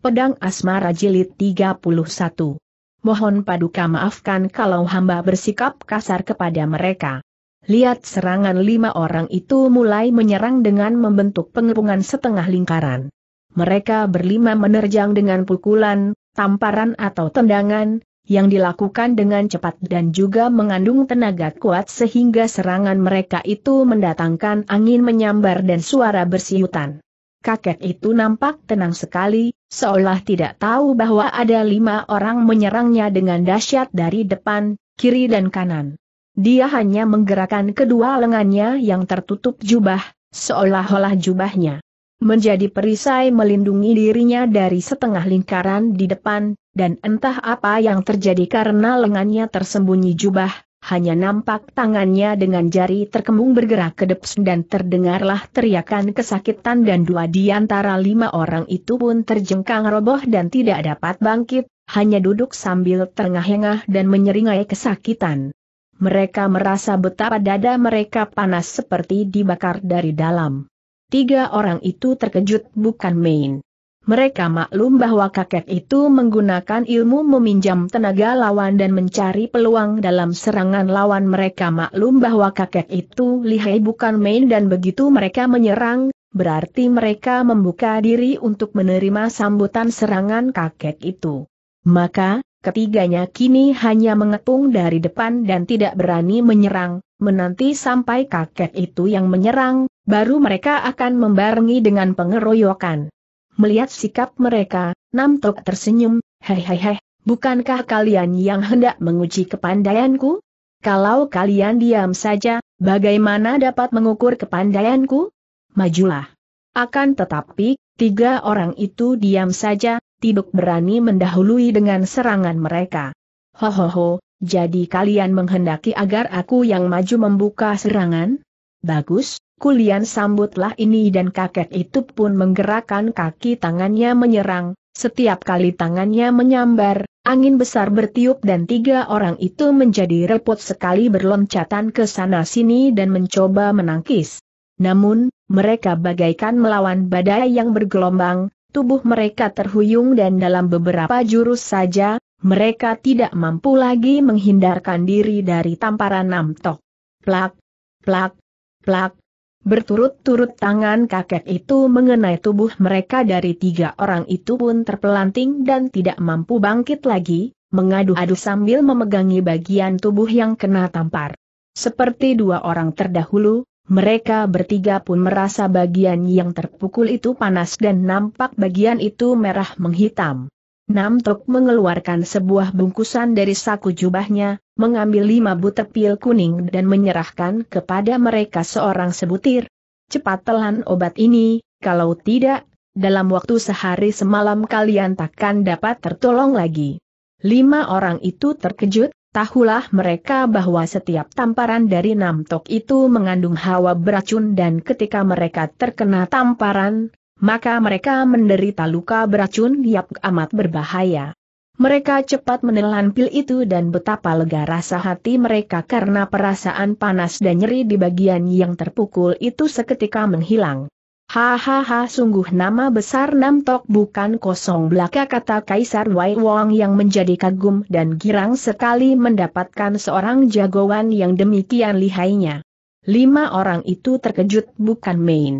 Pedang Asmara Jilid 31. Mohon paduka maafkan kalau hamba bersikap kasar kepada mereka. Lihat serangan lima orang itu mulai menyerang dengan membentuk pengepungan setengah lingkaran. Mereka berlima menerjang dengan pukulan, tamparan atau tendangan, yang dilakukan dengan cepat dan juga mengandung tenaga kuat sehingga serangan mereka itu mendatangkan angin menyambar dan suara bersiutan. Kakek itu nampak tenang sekali, seolah tidak tahu bahwa ada lima orang menyerangnya dengan dahsyat dari depan, kiri dan kanan. Dia hanya menggerakkan kedua lengannya yang tertutup jubah, seolah-olah jubahnya menjadi perisai melindungi dirinya dari setengah lingkaran di depan, dan entah apa yang terjadi karena lengannya tersembunyi jubah, hanya nampak tangannya dengan jari terkembung bergerak ke depan dan terdengarlah teriakan kesakitan dan dua di antara lima orang itu pun terjengkang roboh dan tidak dapat bangkit, hanya duduk sambil terengah-engah dan menyeringai kesakitan. Mereka merasa betapa dada mereka panas seperti dibakar dari dalam. Tiga orang itu terkejut bukan main. Mereka maklum bahwa kakek itu menggunakan ilmu meminjam tenaga lawan dan mencari peluang dalam serangan lawan mereka maklum bahwa kakek itu lihai bukan main dan begitu mereka menyerang, berarti mereka membuka diri untuk menerima sambutan serangan kakek itu. Maka, ketiganya kini hanya mengepung dari depan dan tidak berani menyerang, menanti sampai kakek itu yang menyerang, baru mereka akan membarengi dengan pengeroyokan. Melihat sikap mereka, Nam Tok tersenyum, hei hei hei, bukankah kalian yang hendak menguji kepandaianku? Kalau kalian diam saja, bagaimana dapat mengukur kepandaianku? Majulah. Akan tetapi, tiga orang itu diam saja, tidak berani mendahului dengan serangan mereka. Ho ho ho. jadi kalian menghendaki agar aku yang maju membuka serangan? Bagus, Kulian sambutlah ini dan kakek itu pun menggerakkan kaki tangannya menyerang, setiap kali tangannya menyambar, angin besar bertiup dan tiga orang itu menjadi repot sekali berloncatan ke sana-sini dan mencoba menangkis. Namun, mereka bagaikan melawan badai yang bergelombang, tubuh mereka terhuyung dan dalam beberapa jurus saja, mereka tidak mampu lagi menghindarkan diri dari tamparan Namtok. Plak, plak, plak, Berturut-turut tangan kakek itu mengenai tubuh mereka dari tiga orang itu pun terpelanting dan tidak mampu bangkit lagi, mengadu-adu sambil memegangi bagian tubuh yang kena tampar. Seperti dua orang terdahulu, mereka bertiga pun merasa bagian yang terpukul itu panas dan nampak bagian itu merah menghitam. Namtok mengeluarkan sebuah bungkusan dari saku jubahnya, mengambil lima butir pil kuning dan menyerahkan kepada mereka seorang sebutir. Cepat telan obat ini, kalau tidak, dalam waktu sehari semalam kalian takkan dapat tertolong lagi. Lima orang itu terkejut, tahulah mereka bahwa setiap tamparan dari Namtok itu mengandung hawa beracun dan ketika mereka terkena tamparan, maka mereka menderita luka beracun yang amat berbahaya. Mereka cepat menelan pil itu dan betapa lega rasa hati mereka karena perasaan panas dan nyeri di bagian yang terpukul itu seketika menghilang. Hahaha sungguh nama besar Nam Tok bukan kosong belaka kata Kaisar Wai Wong yang menjadi kagum dan girang sekali mendapatkan seorang jagoan yang demikian lihainya. Lima orang itu terkejut bukan main.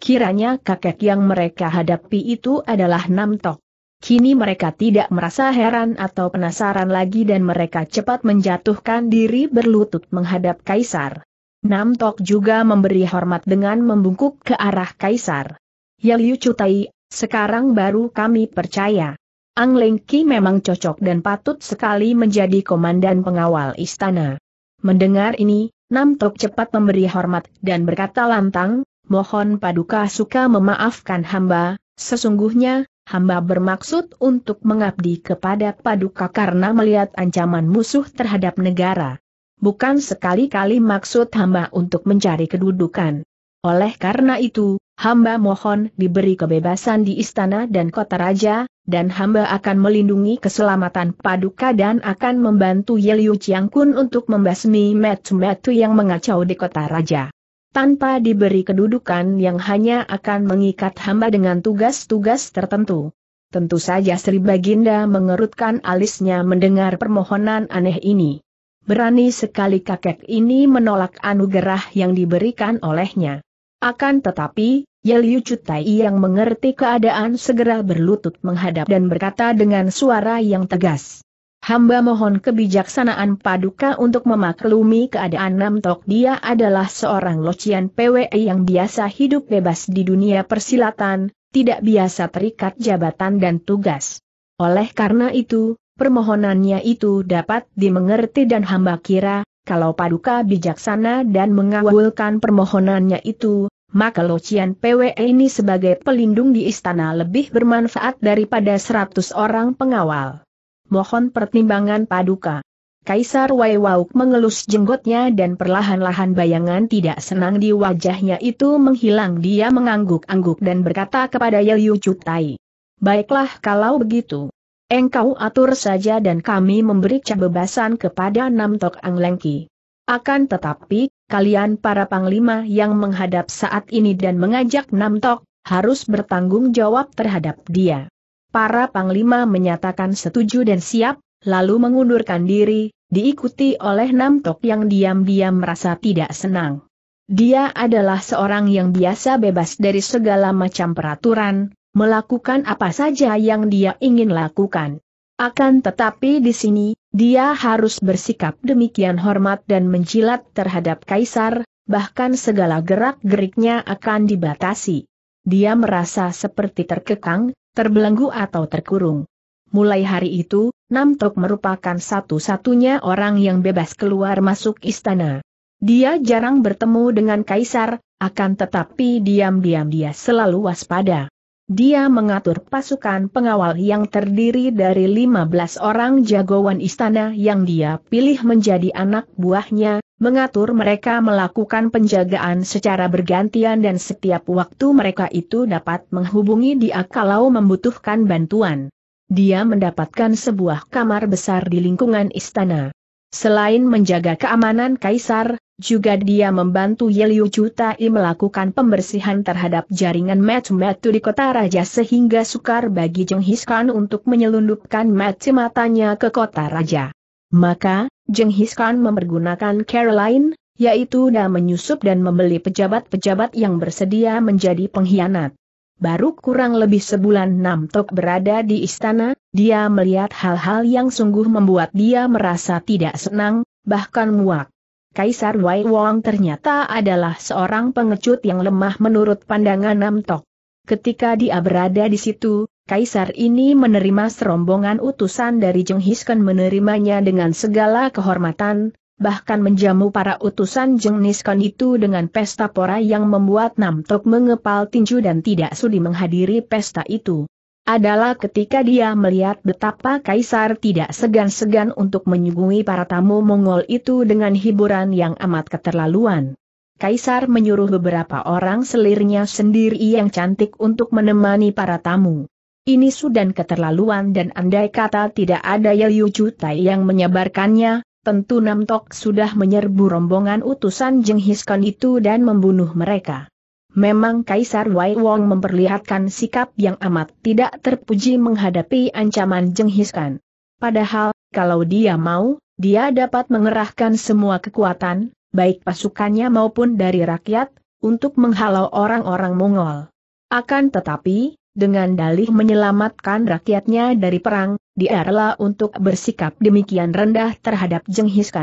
Kiranya kakek yang mereka hadapi itu adalah Nam Tok. Kini mereka tidak merasa heran atau penasaran lagi dan mereka cepat menjatuhkan diri berlutut menghadap Kaisar. Namtok juga memberi hormat dengan membungkuk ke arah Kaisar. Ya Liu Cutai, sekarang baru kami percaya. Ang Lengki memang cocok dan patut sekali menjadi komandan pengawal istana. Mendengar ini, Namtok cepat memberi hormat dan berkata lantang, mohon paduka suka memaafkan hamba, sesungguhnya, hamba bermaksud untuk mengabdi kepada Paduka karena melihat ancaman musuh terhadap negara. Bukan sekali-kali maksud hamba untuk mencari kedudukan. Oleh karena itu, hamba mohon diberi kebebasan di istana dan kota raja, dan hamba akan melindungi keselamatan Paduka dan akan membantu Yeliu Chiang Kun untuk membasmi metu-metu yang mengacau di kota raja tanpa diberi kedudukan yang hanya akan mengikat hamba dengan tugas-tugas tertentu. Tentu saja Sri Baginda mengerutkan alisnya mendengar permohonan aneh ini. Berani sekali kakek ini menolak anugerah yang diberikan olehnya. Akan tetapi, Yeliu Cutai yang mengerti keadaan segera berlutut menghadap dan berkata dengan suara yang tegas. Hamba mohon kebijaksanaan Paduka untuk memaklumi keadaan Namtok dia adalah seorang locian PWE yang biasa hidup bebas di dunia persilatan, tidak biasa terikat jabatan dan tugas. Oleh karena itu, permohonannya itu dapat dimengerti dan hamba kira, kalau Paduka bijaksana dan mengawalkan permohonannya itu, maka locian PWE ini sebagai pelindung di istana lebih bermanfaat daripada 100 orang pengawal mohon pertimbangan paduka. Kaisar Wei Wauk mengelus jenggotnya dan perlahan-lahan bayangan tidak senang di wajahnya itu menghilang dia mengangguk-angguk dan berkata kepada Yeliu Cutai. Baiklah kalau begitu. Engkau atur saja dan kami memberi kebebasan kepada Nam Tok Ang Lengki. Akan tetapi, kalian para panglima yang menghadap saat ini dan mengajak Nam Tok harus bertanggung jawab terhadap dia. Para panglima menyatakan setuju dan siap, lalu mengundurkan diri, diikuti oleh Nam Tok yang diam-diam merasa tidak senang. Dia adalah seorang yang biasa bebas dari segala macam peraturan, melakukan apa saja yang dia ingin lakukan. Akan tetapi di sini, dia harus bersikap demikian hormat dan menjilat terhadap kaisar, bahkan segala gerak-geriknya akan dibatasi. Dia merasa seperti terkekang, terbelenggu atau terkurung. Mulai hari itu, Nam Tok merupakan satu-satunya orang yang bebas keluar masuk istana. Dia jarang bertemu dengan kaisar, akan tetapi diam-diam dia selalu waspada. Dia mengatur pasukan pengawal yang terdiri dari 15 orang jagoan istana yang dia pilih menjadi anak buahnya, mengatur mereka melakukan penjagaan secara bergantian dan setiap waktu mereka itu dapat menghubungi dia kalau membutuhkan bantuan. Dia mendapatkan sebuah kamar besar di lingkungan istana. Selain menjaga keamanan kaisar, juga dia membantu Yeliu Cutai melakukan pembersihan terhadap jaringan metu matu di kota raja sehingga sukar bagi Jeng Hiskan untuk menyelundupkan mati matanya ke kota raja. Maka, Jeng Hiskan mempergunakan Caroline, yaitu dan menyusup dan membeli pejabat-pejabat yang bersedia menjadi pengkhianat. Baru kurang lebih sebulan Nam Tok berada di istana, dia melihat hal-hal yang sungguh membuat dia merasa tidak senang, bahkan muak. Kaisar Wei Wong ternyata adalah seorang pengecut yang lemah menurut pandangan Nam Tok. Ketika dia berada di situ, Kaisar ini menerima serombongan utusan dari Hisken menerimanya dengan segala kehormatan, bahkan menjamu para utusan Hisken itu dengan pesta pora yang membuat Nam Tok mengepal tinju dan tidak sudi menghadiri pesta itu adalah ketika dia melihat betapa Kaisar tidak segan-segan untuk menyuguhi para tamu Mongol itu dengan hiburan yang amat keterlaluan. Kaisar menyuruh beberapa orang selirnya sendiri yang cantik untuk menemani para tamu. Ini sudan keterlaluan dan andai kata tidak ada Yeliu Jutai yang menyebarkannya, tentu Namtok sudah menyerbu rombongan utusan Jenghis Khan itu dan membunuh mereka. Memang Kaisar Wai Wong memperlihatkan sikap yang amat tidak terpuji menghadapi ancaman Jenghis Padahal, kalau dia mau, dia dapat mengerahkan semua kekuatan, baik pasukannya maupun dari rakyat, untuk menghalau orang-orang Mongol. Akan tetapi, dengan dalih menyelamatkan rakyatnya dari perang, dia rela untuk bersikap demikian rendah terhadap Jenghis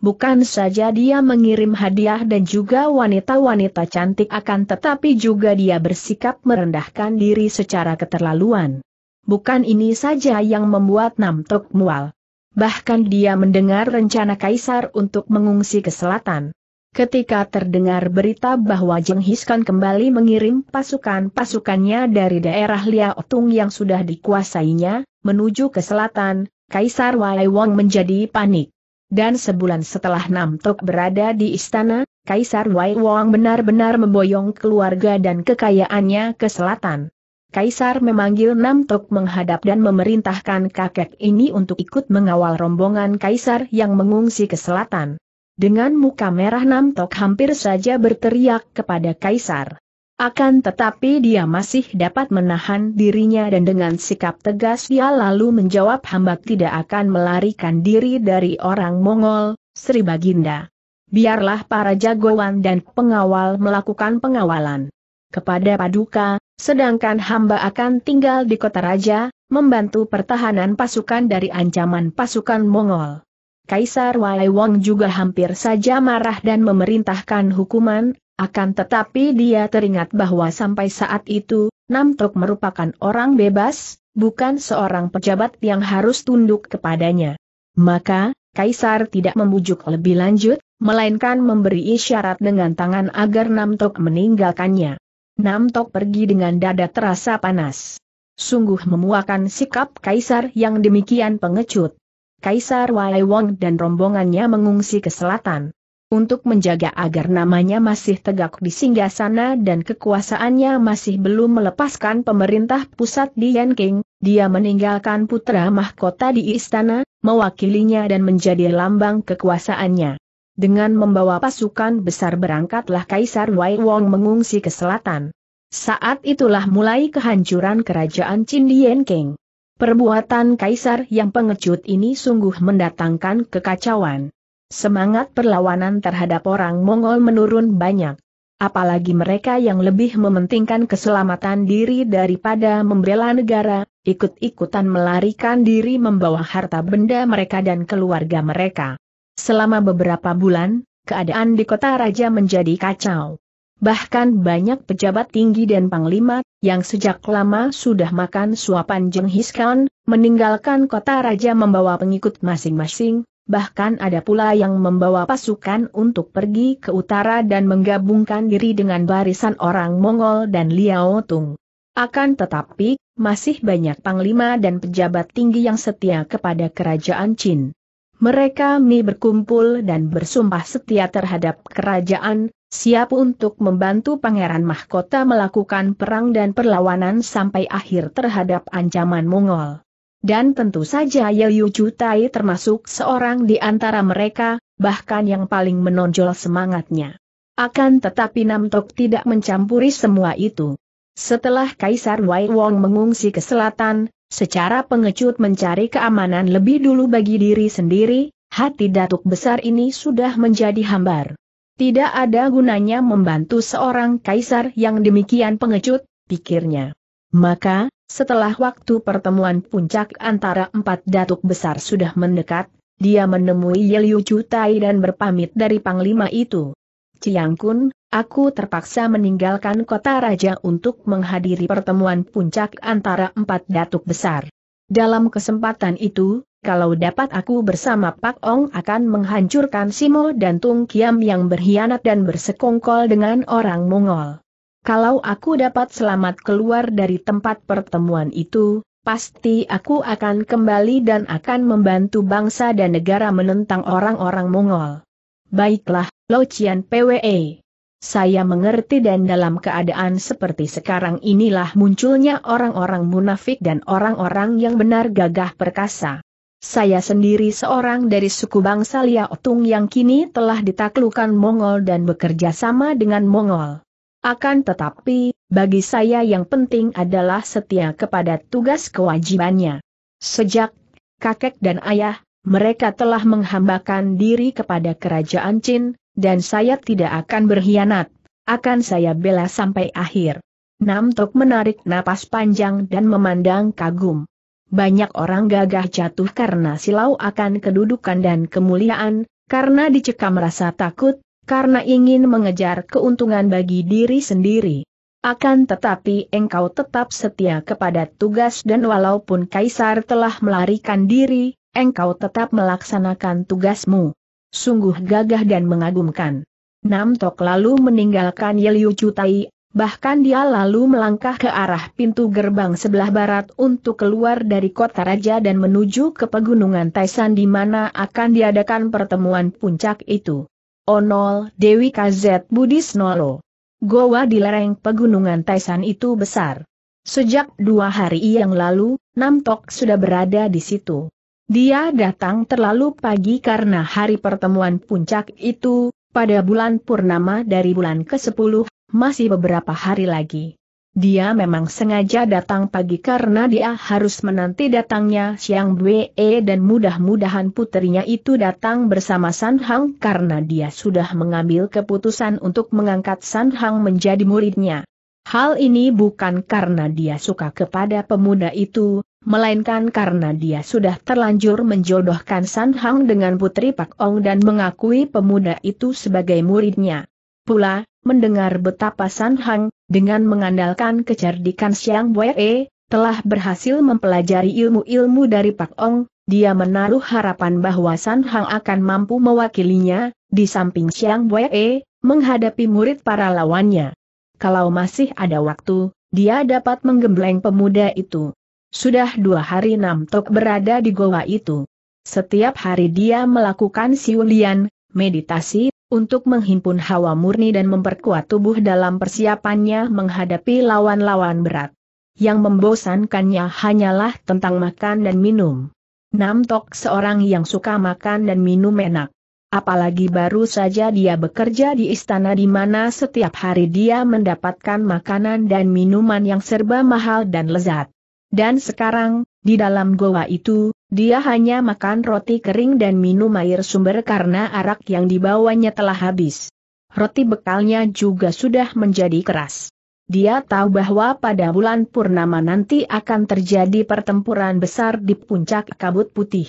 Bukan saja dia mengirim hadiah dan juga wanita-wanita cantik akan tetapi juga dia bersikap merendahkan diri secara keterlaluan. Bukan ini saja yang membuat Nam Namtok mual. Bahkan dia mendengar rencana Kaisar untuk mengungsi ke selatan. Ketika terdengar berita bahwa Jenghis Khan kembali mengirim pasukan-pasukannya dari daerah Liaotung yang sudah dikuasainya, menuju ke selatan, Kaisar Wai Wong menjadi panik. Dan sebulan setelah Nam Tok berada di istana, Kaisar Wai Wong benar-benar memboyong keluarga dan kekayaannya ke selatan. Kaisar memanggil Nam Tok menghadap dan memerintahkan kakek ini untuk ikut mengawal rombongan Kaisar yang mengungsi ke selatan. Dengan muka merah Nam Tok hampir saja berteriak kepada Kaisar. Akan tetapi dia masih dapat menahan dirinya dan dengan sikap tegas dia lalu menjawab hamba tidak akan melarikan diri dari orang Mongol, Sri Baginda. Biarlah para jagoan dan pengawal melakukan pengawalan kepada Paduka, sedangkan hamba akan tinggal di kota raja, membantu pertahanan pasukan dari ancaman pasukan Mongol. Kaisar Wai Wong juga hampir saja marah dan memerintahkan hukuman, akan tetapi dia teringat bahwa sampai saat itu, Nam Tok merupakan orang bebas, bukan seorang pejabat yang harus tunduk kepadanya. Maka, Kaisar tidak membujuk lebih lanjut, melainkan memberi isyarat dengan tangan agar Nam Tok meninggalkannya. Nam Tok pergi dengan dada terasa panas. Sungguh memuakan sikap Kaisar yang demikian pengecut. Kaisar Wong dan rombongannya mengungsi ke selatan untuk menjaga agar namanya masih tegak di singgasana dan kekuasaannya masih belum melepaskan pemerintah pusat di Yanking, dia meninggalkan putra mahkota di istana, mewakilinya dan menjadi lambang kekuasaannya. Dengan membawa pasukan besar berangkatlah Kaisar Wai Wong mengungsi ke selatan. Saat itulah mulai kehancuran kerajaan Qin Yanking. Perbuatan Kaisar yang pengecut ini sungguh mendatangkan kekacauan. Semangat perlawanan terhadap orang Mongol menurun banyak. Apalagi mereka yang lebih mementingkan keselamatan diri daripada membela negara, ikut-ikutan melarikan diri membawa harta benda mereka dan keluarga mereka. Selama beberapa bulan, keadaan di kota raja menjadi kacau. Bahkan banyak pejabat tinggi dan panglima, yang sejak lama sudah makan suapan Jenghis Khan, meninggalkan kota raja membawa pengikut masing-masing, bahkan ada pula yang membawa pasukan untuk pergi ke utara dan menggabungkan diri dengan barisan orang Mongol dan Liao Tung. Akan tetapi, masih banyak panglima dan pejabat tinggi yang setia kepada kerajaan Qin. Mereka mi berkumpul dan bersumpah setia terhadap kerajaan, siap untuk membantu Pangeran Mahkota melakukan perang dan perlawanan sampai akhir terhadap ancaman Mongol. Dan tentu saja Yayu Cutai termasuk seorang di antara mereka, bahkan yang paling menonjol semangatnya. Akan tetapi Namtok tidak mencampuri semua itu. Setelah Kaisar Wai Wong mengungsi ke selatan, secara pengecut mencari keamanan lebih dulu bagi diri sendiri, hati datuk besar ini sudah menjadi hambar. Tidak ada gunanya membantu seorang kaisar yang demikian pengecut, pikirnya. Maka, setelah waktu pertemuan puncak antara empat datuk besar sudah mendekat, dia menemui Yeliu Cutai dan berpamit dari panglima itu. Ciang Kun, aku terpaksa meninggalkan kota raja untuk menghadiri pertemuan puncak antara empat datuk besar. Dalam kesempatan itu, kalau dapat aku bersama Pak Ong akan menghancurkan Simo dan Tung Kiam yang berkhianat dan bersekongkol dengan orang Mongol. Kalau aku dapat selamat keluar dari tempat pertemuan itu, pasti aku akan kembali dan akan membantu bangsa dan negara menentang orang-orang Mongol. Baiklah, Lo PWE. Saya mengerti dan dalam keadaan seperti sekarang inilah munculnya orang-orang munafik dan orang-orang yang benar gagah perkasa. Saya sendiri seorang dari suku bangsa Liaotung yang kini telah ditaklukan Mongol dan bekerja sama dengan Mongol. Akan tetapi, bagi saya yang penting adalah setia kepada tugas kewajibannya. Sejak kakek dan ayah, mereka telah menghambakan diri kepada kerajaan Chin, dan saya tidak akan berkhianat. Akan saya bela sampai akhir. Nam Tok menarik napas panjang dan memandang kagum. Banyak orang gagah jatuh karena silau akan kedudukan dan kemuliaan, karena dicekam rasa takut, karena ingin mengejar keuntungan bagi diri sendiri. Akan tetapi engkau tetap setia kepada tugas dan walaupun Kaisar telah melarikan diri, engkau tetap melaksanakan tugasmu. Sungguh gagah dan mengagumkan. Namtok lalu meninggalkan Yeliu Cutai, bahkan dia lalu melangkah ke arah pintu gerbang sebelah barat untuk keluar dari kota raja dan menuju ke pegunungan Taisan di mana akan diadakan pertemuan puncak itu. Onol Dewi KZ Budis Nolo. Goa di lereng pegunungan Taisan itu besar. Sejak dua hari yang lalu, Namtok sudah berada di situ. Dia datang terlalu pagi karena hari pertemuan puncak itu, pada bulan Purnama dari bulan ke-10, masih beberapa hari lagi. Dia memang sengaja datang pagi karena dia harus menanti datangnya Siang Bwe dan mudah-mudahan putrinya itu datang bersama San Hang karena dia sudah mengambil keputusan untuk mengangkat San Hang menjadi muridnya. Hal ini bukan karena dia suka kepada pemuda itu, melainkan karena dia sudah terlanjur menjodohkan San Hang dengan putri Pak Ong dan mengakui pemuda itu sebagai muridnya. Pula, mendengar betapa San Hang, dengan mengandalkan kecerdikan Siang Wei, telah berhasil mempelajari ilmu-ilmu dari Pak Ong, dia menaruh harapan bahwa San Hang akan mampu mewakilinya, di samping Siang Wei, menghadapi murid para lawannya. Kalau masih ada waktu, dia dapat menggembleng pemuda itu. Sudah dua hari Nam Tok berada di goa itu. Setiap hari dia melakukan siulian, meditasi, untuk menghimpun hawa murni dan memperkuat tubuh dalam persiapannya menghadapi lawan-lawan berat. Yang membosankannya hanyalah tentang makan dan minum. Namtok seorang yang suka makan dan minum enak. Apalagi baru saja dia bekerja di istana di mana setiap hari dia mendapatkan makanan dan minuman yang serba mahal dan lezat. Dan sekarang, di dalam goa itu, dia hanya makan roti kering dan minum air sumber karena arak yang dibawanya telah habis. Roti bekalnya juga sudah menjadi keras. Dia tahu bahwa pada bulan purnama nanti akan terjadi pertempuran besar di puncak kabut putih.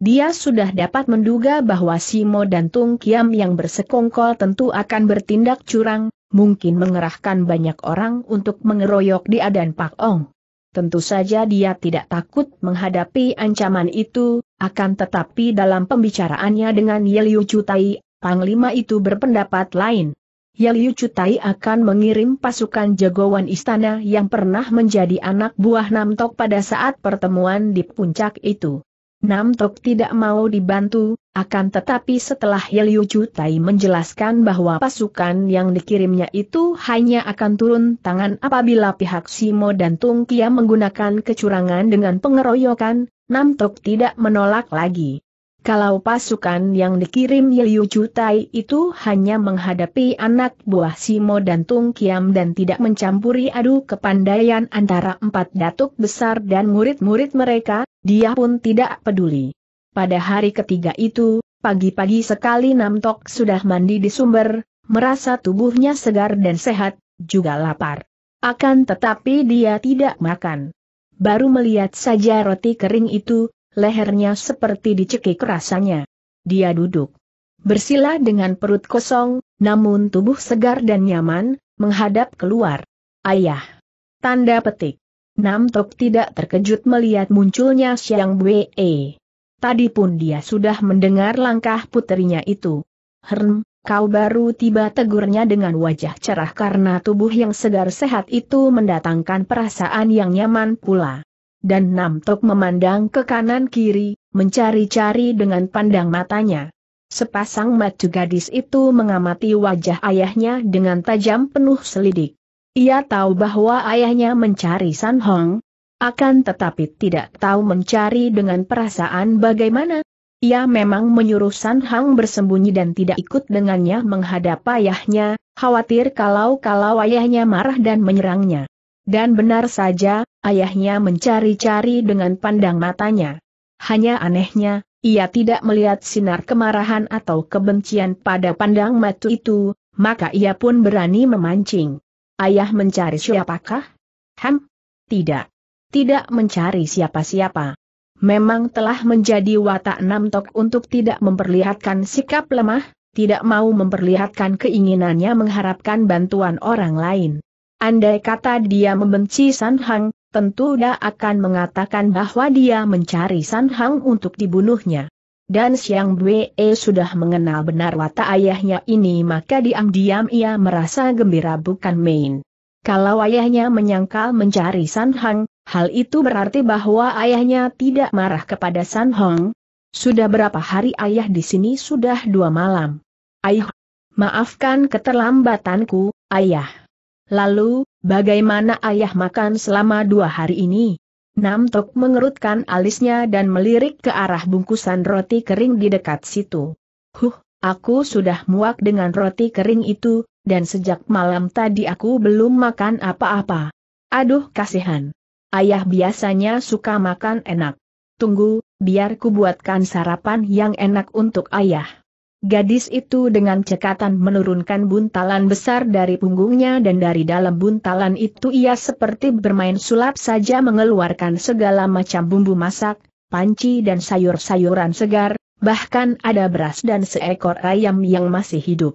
Dia sudah dapat menduga bahwa Simo dan Tung Kiam yang bersekongkol tentu akan bertindak curang, mungkin mengerahkan banyak orang untuk mengeroyok di Adan Pak Ong tentu saja dia tidak takut menghadapi ancaman itu, akan tetapi dalam pembicaraannya dengan Yeliu Cutai, Panglima itu berpendapat lain. Yeliu Cutai akan mengirim pasukan jagoan istana yang pernah menjadi anak buah Namtok pada saat pertemuan di puncak itu. Nam Tok tidak mau dibantu, akan tetapi setelah Yeliu Cutai menjelaskan bahwa pasukan yang dikirimnya itu hanya akan turun tangan apabila pihak Simo dan Tung Kia menggunakan kecurangan dengan pengeroyokan, Nam Tok tidak menolak lagi. Kalau pasukan yang dikirim Yeliu Cutai itu hanya menghadapi anak buah Simo dan Tung Kiam dan tidak mencampuri adu kepandaian antara empat datuk besar dan murid-murid mereka, dia pun tidak peduli. Pada hari ketiga itu, pagi-pagi sekali Namtok sudah mandi di sumber, merasa tubuhnya segar dan sehat, juga lapar. Akan tetapi dia tidak makan. Baru melihat saja roti kering itu, lehernya seperti dicekik rasanya. Dia duduk. Bersila dengan perut kosong, namun tubuh segar dan nyaman, menghadap keluar. Ayah. Tanda petik. Nam Tok tidak terkejut melihat munculnya Siang Tadi pun dia sudah mendengar langkah putrinya itu. Herm, kau baru tiba tegurnya dengan wajah cerah karena tubuh yang segar sehat itu mendatangkan perasaan yang nyaman pula. Dan Nam Tok memandang ke kanan kiri, mencari-cari dengan pandang matanya. Sepasang mata gadis itu mengamati wajah ayahnya dengan tajam penuh selidik. Ia tahu bahwa ayahnya mencari San Hong, akan tetapi tidak tahu mencari dengan perasaan bagaimana. Ia memang menyuruh San Hong bersembunyi dan tidak ikut dengannya menghadap ayahnya, khawatir kalau-kalau ayahnya marah dan menyerangnya. Dan benar saja, ayahnya mencari-cari dengan pandang matanya. Hanya anehnya, ia tidak melihat sinar kemarahan atau kebencian pada pandang matu itu, maka ia pun berani memancing. Ayah mencari siapakah? Ham? Tidak. Tidak mencari siapa-siapa. Memang telah menjadi watak enam tok untuk tidak memperlihatkan sikap lemah, tidak mau memperlihatkan keinginannya mengharapkan bantuan orang lain. Andai kata dia membenci San Hang, tentu dia akan mengatakan bahwa dia mencari San Hang untuk dibunuhnya dan siang Bue eh, sudah mengenal benar watak ayahnya ini maka diam-diam ia merasa gembira bukan main. Kalau ayahnya menyangkal mencari San Hang, hal itu berarti bahwa ayahnya tidak marah kepada San Hong. Sudah berapa hari ayah di sini sudah dua malam. Ayah, maafkan keterlambatanku, ayah. Lalu, bagaimana ayah makan selama dua hari ini? Nam Tok mengerutkan alisnya dan melirik ke arah bungkusan roti kering di dekat situ. Huh, aku sudah muak dengan roti kering itu, dan sejak malam tadi aku belum makan apa-apa. Aduh kasihan. Ayah biasanya suka makan enak. Tunggu, biar ku buatkan sarapan yang enak untuk ayah. Gadis itu dengan cekatan menurunkan buntalan besar dari punggungnya dan dari dalam buntalan itu ia seperti bermain sulap saja mengeluarkan segala macam bumbu masak, panci dan sayur-sayuran segar, bahkan ada beras dan seekor ayam yang masih hidup.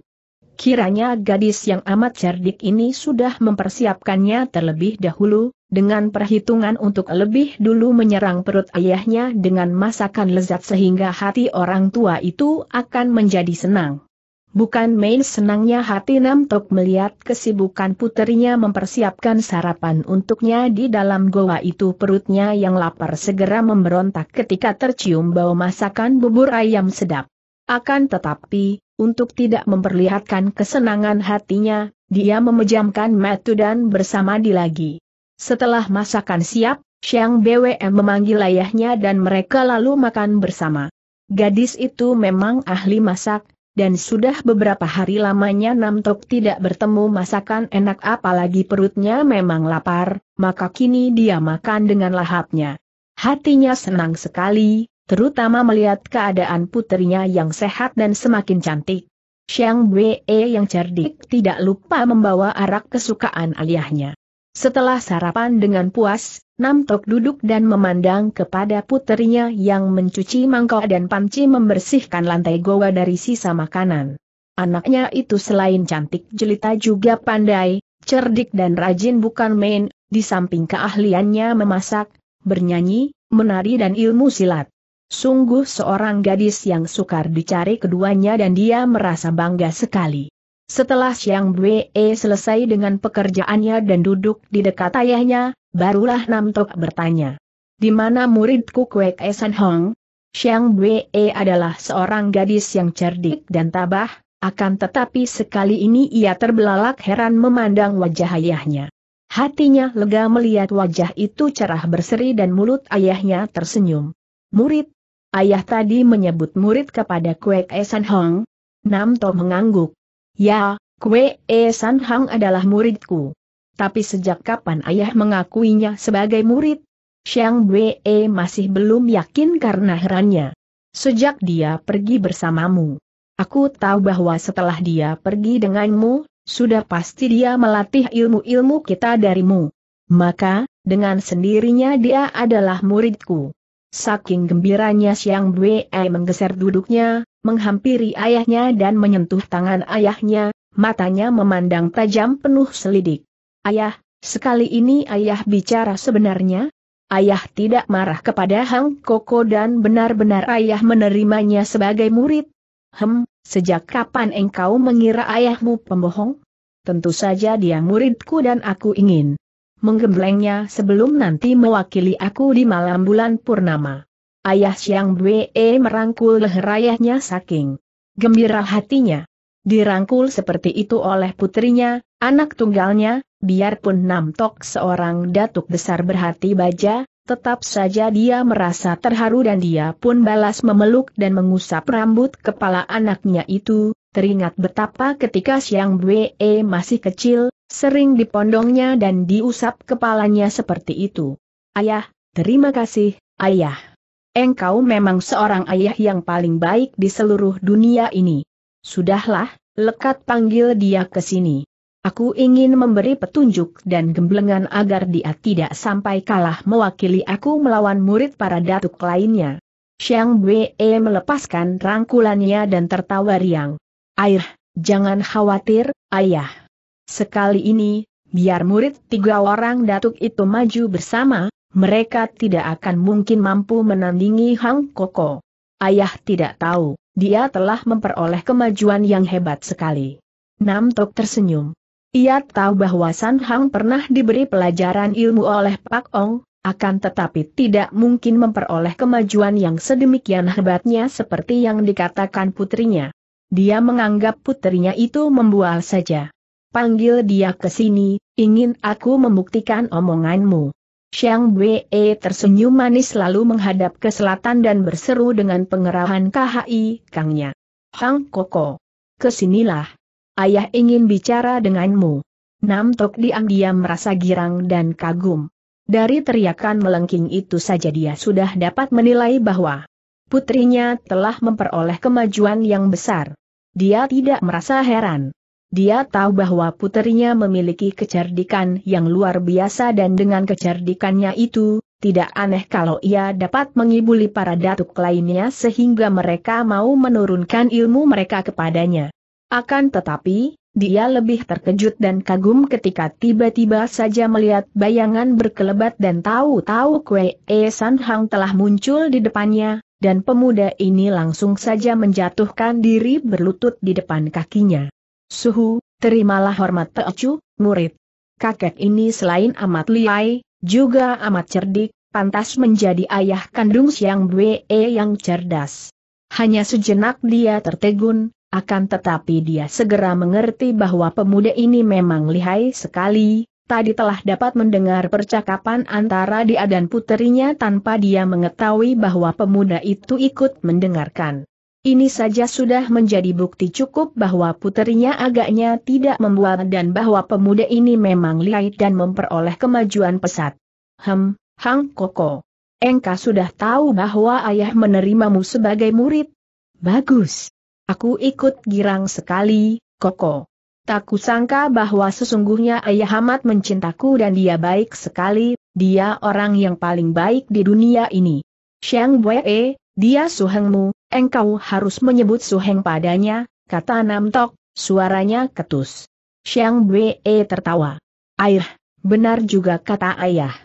Kiranya gadis yang amat cerdik ini sudah mempersiapkannya terlebih dahulu, dengan perhitungan untuk lebih dulu menyerang perut ayahnya dengan masakan lezat sehingga hati orang tua itu akan menjadi senang. Bukan main senangnya hati Namtok melihat kesibukan puterinya mempersiapkan sarapan untuknya di dalam goa itu perutnya yang lapar segera memberontak ketika tercium bau masakan bubur ayam sedap. Akan tetapi, untuk tidak memperlihatkan kesenangan hatinya, dia memejamkan metu dan bersama di lagi. Setelah masakan siap, Xiang BWM memanggil ayahnya dan mereka lalu makan bersama. Gadis itu memang ahli masak, dan sudah beberapa hari lamanya Nam Tok tidak bertemu masakan enak apalagi perutnya memang lapar, maka kini dia makan dengan lahapnya. Hatinya senang sekali, terutama melihat keadaan putrinya yang sehat dan semakin cantik. Xiang Wei yang cerdik tidak lupa membawa arak kesukaan ayahnya. Setelah sarapan dengan puas, Namtok duduk dan memandang kepada puterinya yang mencuci mangkok dan panci membersihkan lantai goa dari sisa makanan. Anaknya itu selain cantik jelita juga pandai, cerdik dan rajin bukan main, di samping keahliannya memasak, bernyanyi, menari dan ilmu silat. Sungguh seorang gadis yang sukar dicari keduanya dan dia merasa bangga sekali. Setelah Xiang Bue selesai dengan pekerjaannya dan duduk di dekat ayahnya, barulah Nam Tok bertanya. Di mana muridku Kwek San Hong? Xiang Bue adalah seorang gadis yang cerdik dan tabah, akan tetapi sekali ini ia terbelalak heran memandang wajah ayahnya. Hatinya lega melihat wajah itu cerah berseri dan mulut ayahnya tersenyum. Murid, ayah tadi menyebut murid kepada Kwek San Hong. Nam Tok mengangguk. Ya, Kwe E San Hang adalah muridku. Tapi sejak kapan ayah mengakuinya sebagai murid? Xiang Wei e masih belum yakin karena herannya. Sejak dia pergi bersamamu. Aku tahu bahwa setelah dia pergi denganmu, sudah pasti dia melatih ilmu-ilmu kita darimu. Maka, dengan sendirinya dia adalah muridku. Saking gembiranya Xiang Wei e menggeser duduknya, menghampiri ayahnya dan menyentuh tangan ayahnya, matanya memandang tajam penuh selidik. Ayah, sekali ini ayah bicara sebenarnya? Ayah tidak marah kepada Hang Koko dan benar-benar ayah menerimanya sebagai murid. Hem, sejak kapan engkau mengira ayahmu pembohong? Tentu saja dia muridku dan aku ingin menggemblengnya sebelum nanti mewakili aku di malam bulan purnama. Ayah Siang Bwe merangkul leher ayahnya saking gembira hatinya. Dirangkul seperti itu oleh putrinya, anak tunggalnya, biarpun Nam Tok seorang datuk besar berhati baja, tetap saja dia merasa terharu dan dia pun balas memeluk dan mengusap rambut kepala anaknya itu, teringat betapa ketika Siang Bwe masih kecil, sering dipondongnya dan diusap kepalanya seperti itu. Ayah, terima kasih, ayah. Engkau memang seorang ayah yang paling baik di seluruh dunia ini. Sudahlah, lekat panggil dia ke sini. Aku ingin memberi petunjuk dan gemblengan agar dia tidak sampai kalah mewakili aku melawan murid para datuk lainnya. Xiang Wei melepaskan rangkulannya dan tertawa riang. Air, jangan khawatir, ayah. Sekali ini, biar murid tiga orang datuk itu maju bersama, mereka tidak akan mungkin mampu menandingi Hang Koko. Ayah tidak tahu, dia telah memperoleh kemajuan yang hebat sekali. Nam Tok tersenyum. Ia tahu bahwa San Hang pernah diberi pelajaran ilmu oleh Pak Ong, akan tetapi tidak mungkin memperoleh kemajuan yang sedemikian hebatnya seperti yang dikatakan putrinya. Dia menganggap putrinya itu membual saja. Panggil dia ke sini, ingin aku membuktikan omonganmu. Xiang Wei tersenyum manis lalu menghadap ke selatan dan berseru dengan pengerahan KHI Kangnya. Hang Koko. Kesinilah. Ayah ingin bicara denganmu. Nam Tok diam-diam merasa girang dan kagum. Dari teriakan melengking itu saja dia sudah dapat menilai bahwa putrinya telah memperoleh kemajuan yang besar. Dia tidak merasa heran. Dia tahu bahwa putrinya memiliki kecerdikan yang luar biasa dan dengan kecerdikannya itu, tidak aneh kalau ia dapat mengibuli para datuk lainnya sehingga mereka mau menurunkan ilmu mereka kepadanya. Akan tetapi, dia lebih terkejut dan kagum ketika tiba-tiba saja melihat bayangan berkelebat dan tahu-tahu kwee E San Hang telah muncul di depannya, dan pemuda ini langsung saja menjatuhkan diri berlutut di depan kakinya. Suhu, terimalah hormat Teocu, murid. Kakek ini selain amat liai, juga amat cerdik, pantas menjadi ayah kandung Siang Bwe yang cerdas. Hanya sejenak dia tertegun, akan tetapi dia segera mengerti bahwa pemuda ini memang lihai sekali, tadi telah dapat mendengar percakapan antara dia dan puterinya tanpa dia mengetahui bahwa pemuda itu ikut mendengarkan. Ini saja sudah menjadi bukti cukup bahwa puterinya agaknya tidak membuat dan bahwa pemuda ini memang liai dan memperoleh kemajuan pesat. Hem, Hang Koko. Engkau sudah tahu bahwa ayah menerimamu sebagai murid? Bagus. Aku ikut girang sekali, Koko. Tak kusangka bahwa sesungguhnya ayah amat mencintaku dan dia baik sekali, dia orang yang paling baik di dunia ini. Xiang Wei, dia suhengmu, Engkau harus menyebut Suheng padanya, kata Nam Tok, suaranya ketus. Xiang Bwe tertawa. Ayah, benar juga kata ayah.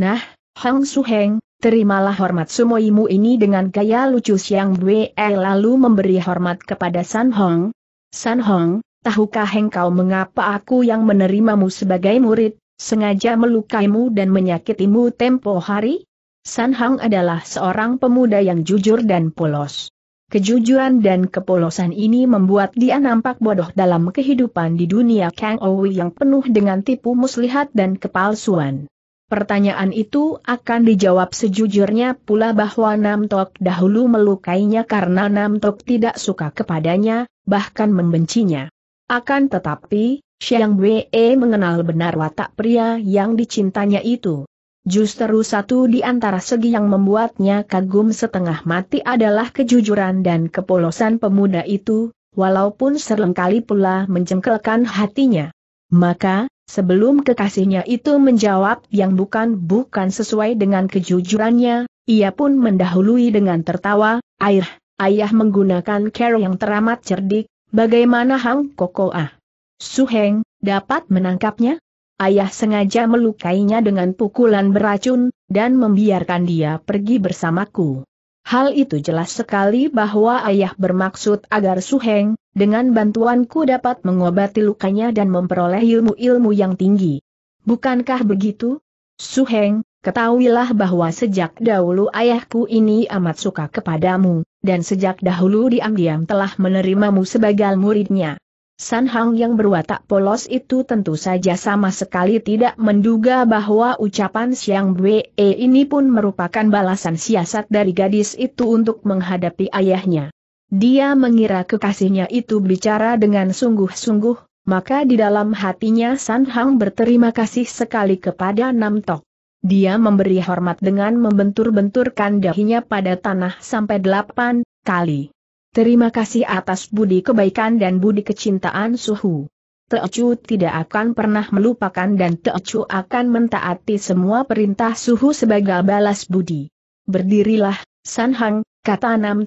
Nah, Hang Suheng, terimalah hormat sumoimu ini dengan gaya lucu Xiang Bwe lalu memberi hormat kepada San Hong. San Hong, tahukah engkau mengapa aku yang menerimamu sebagai murid, sengaja melukaimu dan menyakitimu tempo hari? San Hang adalah seorang pemuda yang jujur dan polos. Kejujuran dan kepolosan ini membuat dia nampak bodoh dalam kehidupan di dunia Kang Owi yang penuh dengan tipu muslihat dan kepalsuan. Pertanyaan itu akan dijawab sejujurnya pula bahwa Nam Tok dahulu melukainya karena Nam Tok tidak suka kepadanya, bahkan membencinya. Akan tetapi, Xiang Wei mengenal benar watak pria yang dicintanya itu. Justru satu di antara segi yang membuatnya kagum setengah mati adalah kejujuran dan kepolosan pemuda itu, walaupun seringkali pula menjengkelkan hatinya. Maka, sebelum kekasihnya itu menjawab yang bukan-bukan sesuai dengan kejujurannya, ia pun mendahului dengan tertawa, air, ayah menggunakan care yang teramat cerdik, bagaimana Hang Koko Ah Suheng, dapat menangkapnya? ayah sengaja melukainya dengan pukulan beracun, dan membiarkan dia pergi bersamaku. Hal itu jelas sekali bahwa ayah bermaksud agar Suheng, dengan bantuanku dapat mengobati lukanya dan memperoleh ilmu-ilmu yang tinggi. Bukankah begitu? Suheng, ketahuilah bahwa sejak dahulu ayahku ini amat suka kepadamu, dan sejak dahulu diam-diam telah menerimamu sebagai muridnya. San Hang yang berwatak polos itu tentu saja sama sekali tidak menduga bahwa ucapan Siang Bwe ini pun merupakan balasan siasat dari gadis itu untuk menghadapi ayahnya. Dia mengira kekasihnya itu bicara dengan sungguh-sungguh, maka di dalam hatinya San Hang berterima kasih sekali kepada Nam Tok. Dia memberi hormat dengan membentur-benturkan dahinya pada tanah sampai delapan kali. Terima kasih atas budi kebaikan dan budi kecintaan Suhu. Teocu tidak akan pernah melupakan dan Teocu akan mentaati semua perintah Suhu sebagai balas budi. Berdirilah, Sanhang, kata Nam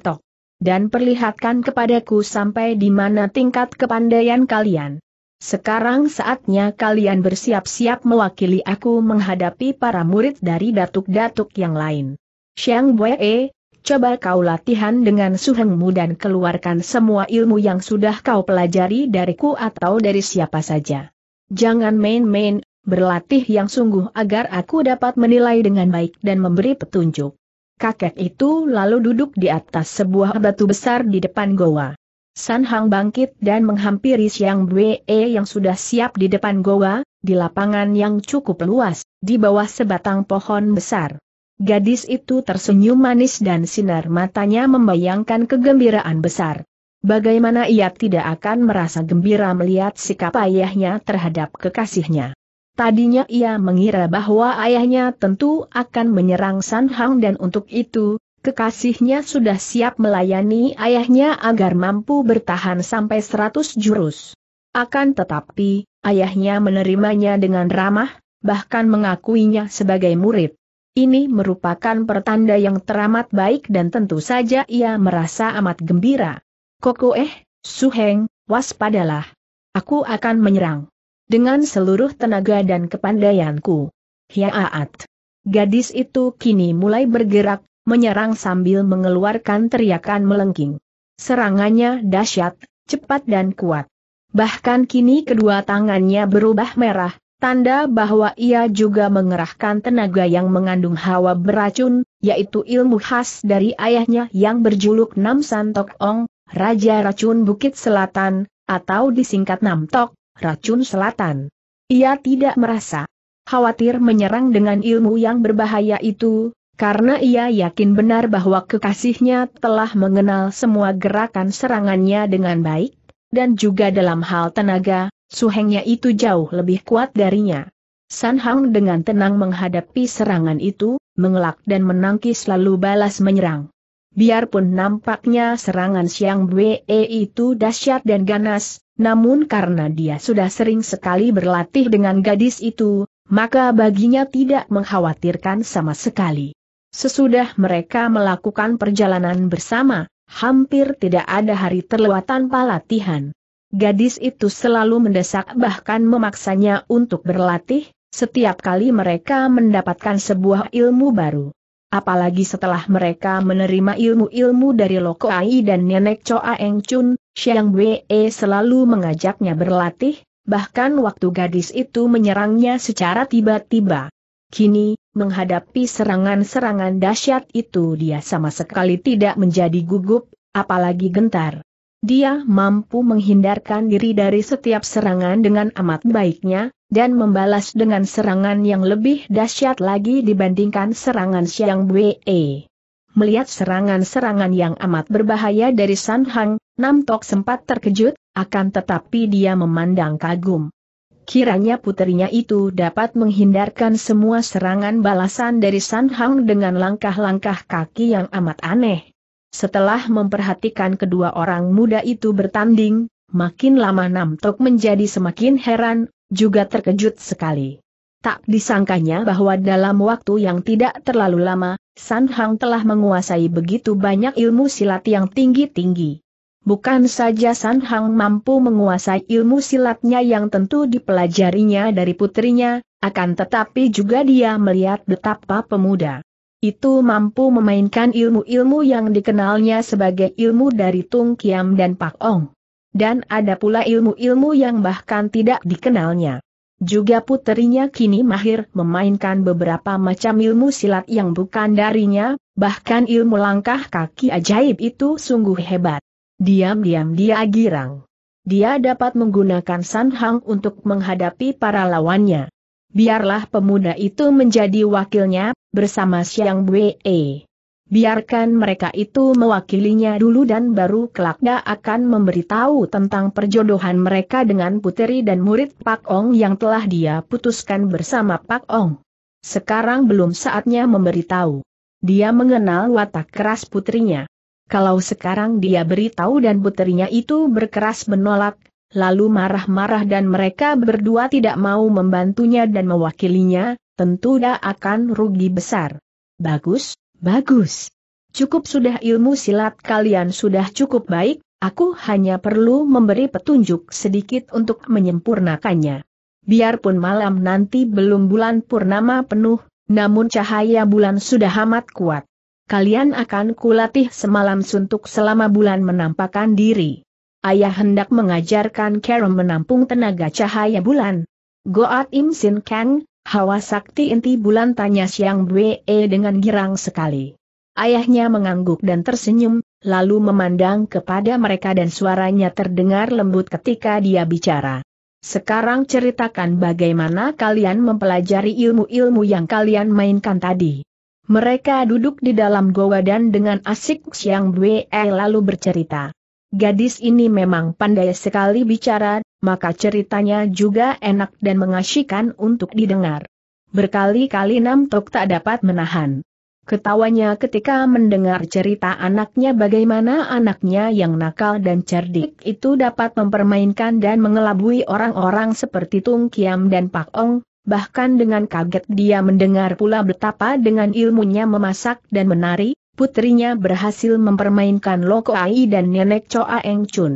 Dan perlihatkan kepadaku sampai di mana tingkat kepandaian kalian. Sekarang saatnya kalian bersiap-siap mewakili aku menghadapi para murid dari datuk-datuk yang lain. Xiang Boe, coba kau latihan dengan suhengmu dan keluarkan semua ilmu yang sudah kau pelajari dariku atau dari siapa saja. Jangan main-main, berlatih yang sungguh agar aku dapat menilai dengan baik dan memberi petunjuk. Kakek itu lalu duduk di atas sebuah batu besar di depan goa. San Hang bangkit dan menghampiri Siang Bwe yang sudah siap di depan goa, di lapangan yang cukup luas, di bawah sebatang pohon besar. Gadis itu tersenyum manis dan sinar matanya membayangkan kegembiraan besar. Bagaimana ia tidak akan merasa gembira melihat sikap ayahnya terhadap kekasihnya. Tadinya ia mengira bahwa ayahnya tentu akan menyerang San Hang dan untuk itu, kekasihnya sudah siap melayani ayahnya agar mampu bertahan sampai 100 jurus. Akan tetapi, ayahnya menerimanya dengan ramah, bahkan mengakuinya sebagai murid. Ini merupakan pertanda yang teramat baik dan tentu saja ia merasa amat gembira. Koko eh, Suheng, waspadalah. Aku akan menyerang. Dengan seluruh tenaga dan kepandaianku. Hiaat. Gadis itu kini mulai bergerak, menyerang sambil mengeluarkan teriakan melengking. Serangannya dahsyat, cepat dan kuat. Bahkan kini kedua tangannya berubah merah, tanda bahwa ia juga mengerahkan tenaga yang mengandung hawa beracun, yaitu ilmu khas dari ayahnya yang berjuluk Nam Santok Ong, Raja Racun Bukit Selatan, atau disingkat Nam Tok, Racun Selatan. Ia tidak merasa khawatir menyerang dengan ilmu yang berbahaya itu, karena ia yakin benar bahwa kekasihnya telah mengenal semua gerakan serangannya dengan baik, dan juga dalam hal tenaga, Suhengnya itu jauh lebih kuat darinya. San Hang dengan tenang menghadapi serangan itu, mengelak dan menangkis lalu balas menyerang. Biarpun nampaknya serangan Siang Wei itu dahsyat dan ganas, namun karena dia sudah sering sekali berlatih dengan gadis itu, maka baginya tidak mengkhawatirkan sama sekali. Sesudah mereka melakukan perjalanan bersama, hampir tidak ada hari terlewat tanpa latihan. Gadis itu selalu mendesak bahkan memaksanya untuk berlatih, setiap kali mereka mendapatkan sebuah ilmu baru. Apalagi setelah mereka menerima ilmu-ilmu dari Ai dan Nenek Choa Eng Chun, Xiang Wei selalu mengajaknya berlatih, bahkan waktu gadis itu menyerangnya secara tiba-tiba. Kini, menghadapi serangan-serangan dahsyat itu dia sama sekali tidak menjadi gugup, apalagi gentar. Dia mampu menghindarkan diri dari setiap serangan dengan amat baiknya, dan membalas dengan serangan yang lebih dahsyat lagi dibandingkan serangan Xiang Wei. Melihat serangan-serangan yang amat berbahaya dari San Hang, Nam Tok sempat terkejut, akan tetapi dia memandang kagum. Kiranya putrinya itu dapat menghindarkan semua serangan balasan dari San Hang dengan langkah-langkah kaki yang amat aneh setelah memperhatikan kedua orang muda itu bertanding, makin lama Nam Tok menjadi semakin heran, juga terkejut sekali. Tak disangkanya bahwa dalam waktu yang tidak terlalu lama, San Hang telah menguasai begitu banyak ilmu silat yang tinggi-tinggi. Bukan saja San Hang mampu menguasai ilmu silatnya yang tentu dipelajarinya dari putrinya, akan tetapi juga dia melihat betapa pemuda itu mampu memainkan ilmu-ilmu yang dikenalnya sebagai ilmu dari Tung Kiam dan Pak Ong. Dan ada pula ilmu-ilmu yang bahkan tidak dikenalnya. Juga puterinya kini mahir memainkan beberapa macam ilmu silat yang bukan darinya, bahkan ilmu langkah kaki ajaib itu sungguh hebat. Diam-diam dia girang. Dia dapat menggunakan San Hang untuk menghadapi para lawannya biarlah pemuda itu menjadi wakilnya, bersama Siang Wei. Biarkan mereka itu mewakilinya dulu dan baru kelakda akan memberitahu tentang perjodohan mereka dengan puteri dan murid Pak Ong yang telah dia putuskan bersama Pak Ong. Sekarang belum saatnya memberitahu. Dia mengenal watak keras putrinya. Kalau sekarang dia beritahu dan putrinya itu berkeras menolak, lalu marah-marah dan mereka berdua tidak mau membantunya dan mewakilinya, tentu dia akan rugi besar. Bagus, bagus. Cukup sudah ilmu silat kalian sudah cukup baik, aku hanya perlu memberi petunjuk sedikit untuk menyempurnakannya. Biarpun malam nanti belum bulan purnama penuh, namun cahaya bulan sudah amat kuat. Kalian akan kulatih semalam suntuk selama bulan menampakkan diri ayah hendak mengajarkan Karen menampung tenaga cahaya bulan. Goat Im Sin Kang, hawa sakti inti bulan tanya Siang Bwe e dengan girang sekali. Ayahnya mengangguk dan tersenyum, lalu memandang kepada mereka dan suaranya terdengar lembut ketika dia bicara. Sekarang ceritakan bagaimana kalian mempelajari ilmu-ilmu yang kalian mainkan tadi. Mereka duduk di dalam goa dan dengan asik Siang Bwe e lalu bercerita. Gadis ini memang pandai sekali bicara, maka ceritanya juga enak dan mengasyikan untuk didengar. Berkali-kali Nam Tok tak dapat menahan. Ketawanya ketika mendengar cerita anaknya bagaimana anaknya yang nakal dan cerdik itu dapat mempermainkan dan mengelabui orang-orang seperti Tung Kiam dan Pak Ong, bahkan dengan kaget dia mendengar pula betapa dengan ilmunya memasak dan menari, putrinya berhasil mempermainkan Loko Ai dan nenek Choa Eng Chun.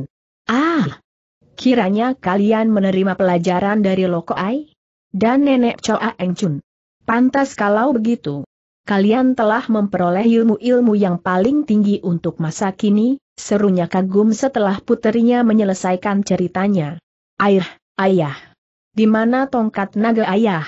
Ah! Kiranya kalian menerima pelajaran dari Loko Ai dan nenek Choa Eng Chun. Pantas kalau begitu. Kalian telah memperoleh ilmu-ilmu yang paling tinggi untuk masa kini, serunya kagum setelah putrinya menyelesaikan ceritanya. Air, ayah. Di mana tongkat naga ayah?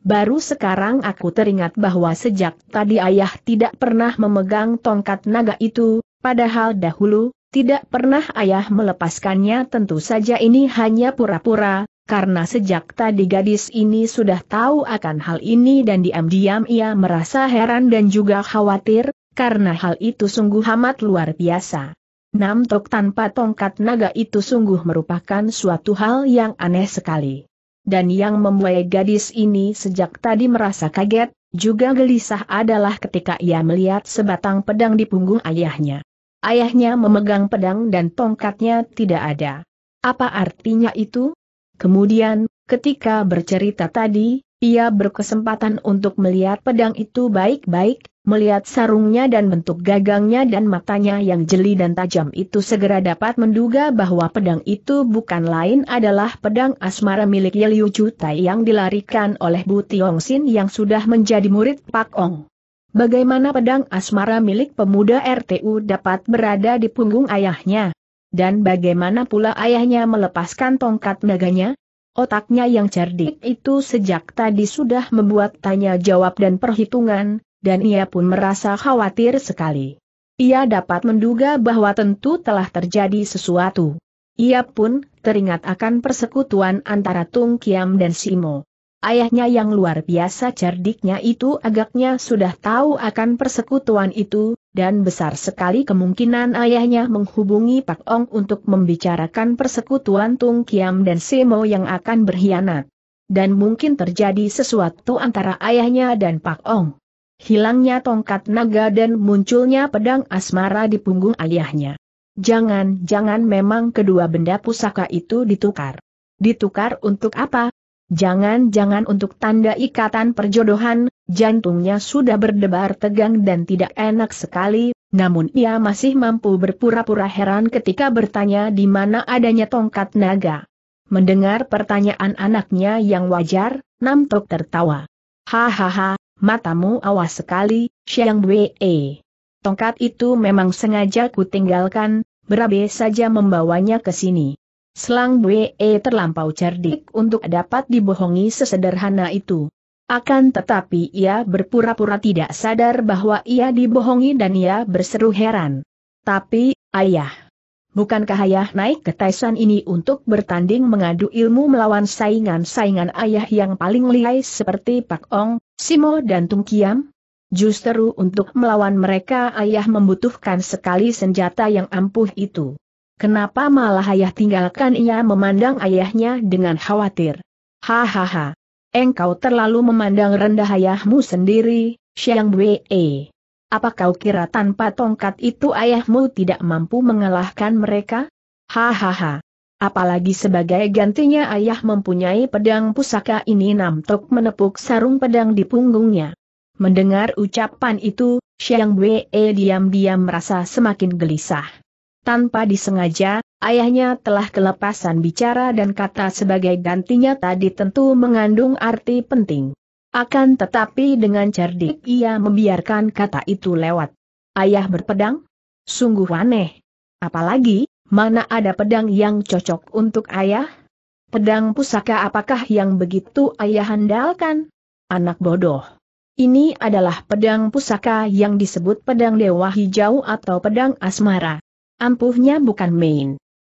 Baru sekarang aku teringat bahwa sejak tadi ayah tidak pernah memegang tongkat naga itu, padahal dahulu, tidak pernah ayah melepaskannya tentu saja ini hanya pura-pura, karena sejak tadi gadis ini sudah tahu akan hal ini dan diam-diam ia merasa heran dan juga khawatir, karena hal itu sungguh amat luar biasa. Namtok tanpa tongkat naga itu sungguh merupakan suatu hal yang aneh sekali dan yang membuai gadis ini sejak tadi merasa kaget, juga gelisah adalah ketika ia melihat sebatang pedang di punggung ayahnya. Ayahnya memegang pedang dan tongkatnya tidak ada. Apa artinya itu? Kemudian, ketika bercerita tadi, ia berkesempatan untuk melihat pedang itu baik-baik, Melihat sarungnya dan bentuk gagangnya dan matanya yang jeli dan tajam itu segera dapat menduga bahwa pedang itu bukan lain adalah pedang asmara milik Yeliu Jutai yang dilarikan oleh Bu Tiong Sin yang sudah menjadi murid Pak Ong. Bagaimana pedang asmara milik pemuda RTU dapat berada di punggung ayahnya? Dan bagaimana pula ayahnya melepaskan tongkat naganya? Otaknya yang cerdik itu sejak tadi sudah membuat tanya jawab dan perhitungan, dan ia pun merasa khawatir sekali. Ia dapat menduga bahwa tentu telah terjadi sesuatu. Ia pun teringat akan persekutuan antara Tung Kiam dan Simo. Ayahnya yang luar biasa cerdiknya itu agaknya sudah tahu akan persekutuan itu, dan besar sekali kemungkinan ayahnya menghubungi Pak Ong untuk membicarakan persekutuan Tung Kiam dan Simo yang akan berkhianat. Dan mungkin terjadi sesuatu antara ayahnya dan Pak Ong hilangnya tongkat naga dan munculnya pedang asmara di punggung ayahnya. Jangan-jangan memang kedua benda pusaka itu ditukar. Ditukar untuk apa? Jangan-jangan untuk tanda ikatan perjodohan, jantungnya sudah berdebar tegang dan tidak enak sekali, namun ia masih mampu berpura-pura heran ketika bertanya di mana adanya tongkat naga. Mendengar pertanyaan anaknya yang wajar, Namtok tertawa. Hahaha, matamu awas sekali, Xiang Wei. Tongkat itu memang sengaja kutinggalkan, berabe saja membawanya ke sini. Selang Wei terlampau cerdik untuk dapat dibohongi sesederhana itu. Akan tetapi ia berpura-pura tidak sadar bahwa ia dibohongi dan ia berseru heran. Tapi, ayah. Bukankah ayah naik ke Taisan ini untuk bertanding mengadu ilmu melawan saingan-saingan ayah yang paling lihai seperti Pak Ong, Simo dan Tung Kiam? Justru untuk melawan mereka ayah membutuhkan sekali senjata yang ampuh itu. Kenapa malah ayah tinggalkan ia memandang ayahnya dengan khawatir? Hahaha. Engkau terlalu memandang rendah ayahmu sendiri, Xiang Wei. Apa kau kira tanpa tongkat itu ayahmu tidak mampu mengalahkan mereka? Hahaha. Apalagi sebagai gantinya ayah mempunyai pedang pusaka ini Namtok menepuk sarung pedang di punggungnya. Mendengar ucapan itu, Xiang Wei diam-diam merasa semakin gelisah. Tanpa disengaja, ayahnya telah kelepasan bicara dan kata sebagai gantinya tadi tentu mengandung arti penting. Akan tetapi dengan cerdik ia membiarkan kata itu lewat. Ayah berpedang? Sungguh aneh. Apalagi, Mana ada pedang yang cocok untuk ayah? Pedang pusaka apakah yang begitu ayah handalkan? Anak bodoh. Ini adalah pedang pusaka yang disebut pedang dewa hijau atau pedang asmara. Ampuhnya bukan main.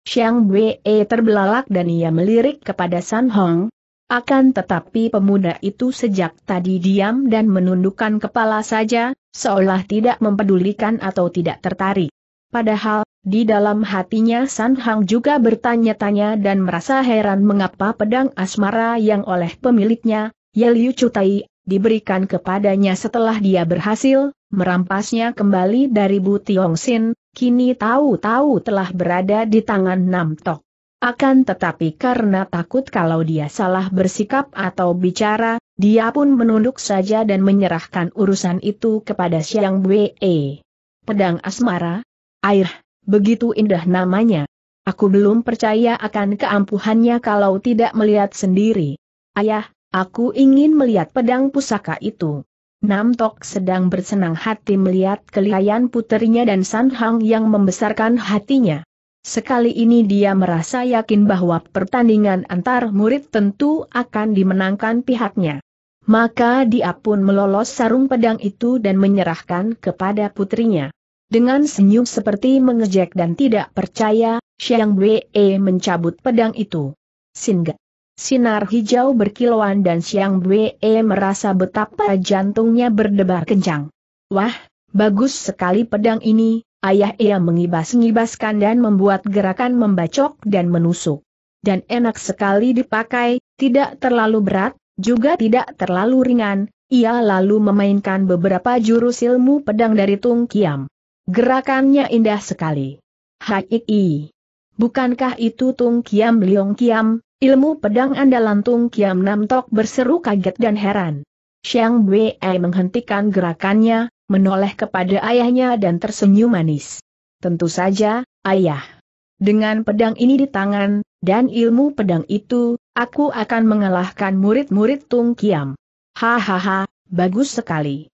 Xiang Wei terbelalak dan ia melirik kepada San Hong. Akan tetapi pemuda itu sejak tadi diam dan menundukkan kepala saja, seolah tidak mempedulikan atau tidak tertarik. Padahal, di dalam hatinya San Hang juga bertanya-tanya dan merasa heran mengapa pedang asmara yang oleh pemiliknya, Yeliu Cutai, diberikan kepadanya setelah dia berhasil merampasnya kembali dari Bu Tiong Sin, kini tahu-tahu telah berada di tangan Nam Tok. Akan tetapi karena takut kalau dia salah bersikap atau bicara, dia pun menunduk saja dan menyerahkan urusan itu kepada Siang Wei. Pedang Asmara? Air, begitu indah namanya. Aku belum percaya akan keampuhannya kalau tidak melihat sendiri. Ayah, aku ingin melihat pedang pusaka itu. Namtok sedang bersenang hati melihat kelihayan putrinya dan San yang membesarkan hatinya. Sekali ini dia merasa yakin bahwa pertandingan antar murid tentu akan dimenangkan pihaknya. Maka dia pun melolos sarung pedang itu dan menyerahkan kepada putrinya. Dengan senyum seperti mengejek dan tidak percaya, Xiang Wei mencabut pedang itu. Singa. Sinar hijau berkilauan dan Xiang Wei merasa betapa jantungnya berdebar kencang. Wah, bagus sekali pedang ini, ayah ia mengibas-ngibaskan dan membuat gerakan membacok dan menusuk. Dan enak sekali dipakai, tidak terlalu berat, juga tidak terlalu ringan, ia lalu memainkan beberapa jurus ilmu pedang dari Tung Kiam. Gerakannya indah sekali. Hai, bukankah itu Tung Kiam Liong Kiam, ilmu pedang andalan Tung Kiam Nam Tok berseru kaget dan heran. Xiang Wei menghentikan gerakannya, menoleh kepada ayahnya dan tersenyum manis. Tentu saja, ayah. Dengan pedang ini di tangan, dan ilmu pedang itu, aku akan mengalahkan murid-murid Tung Kiam. Hahaha, bagus sekali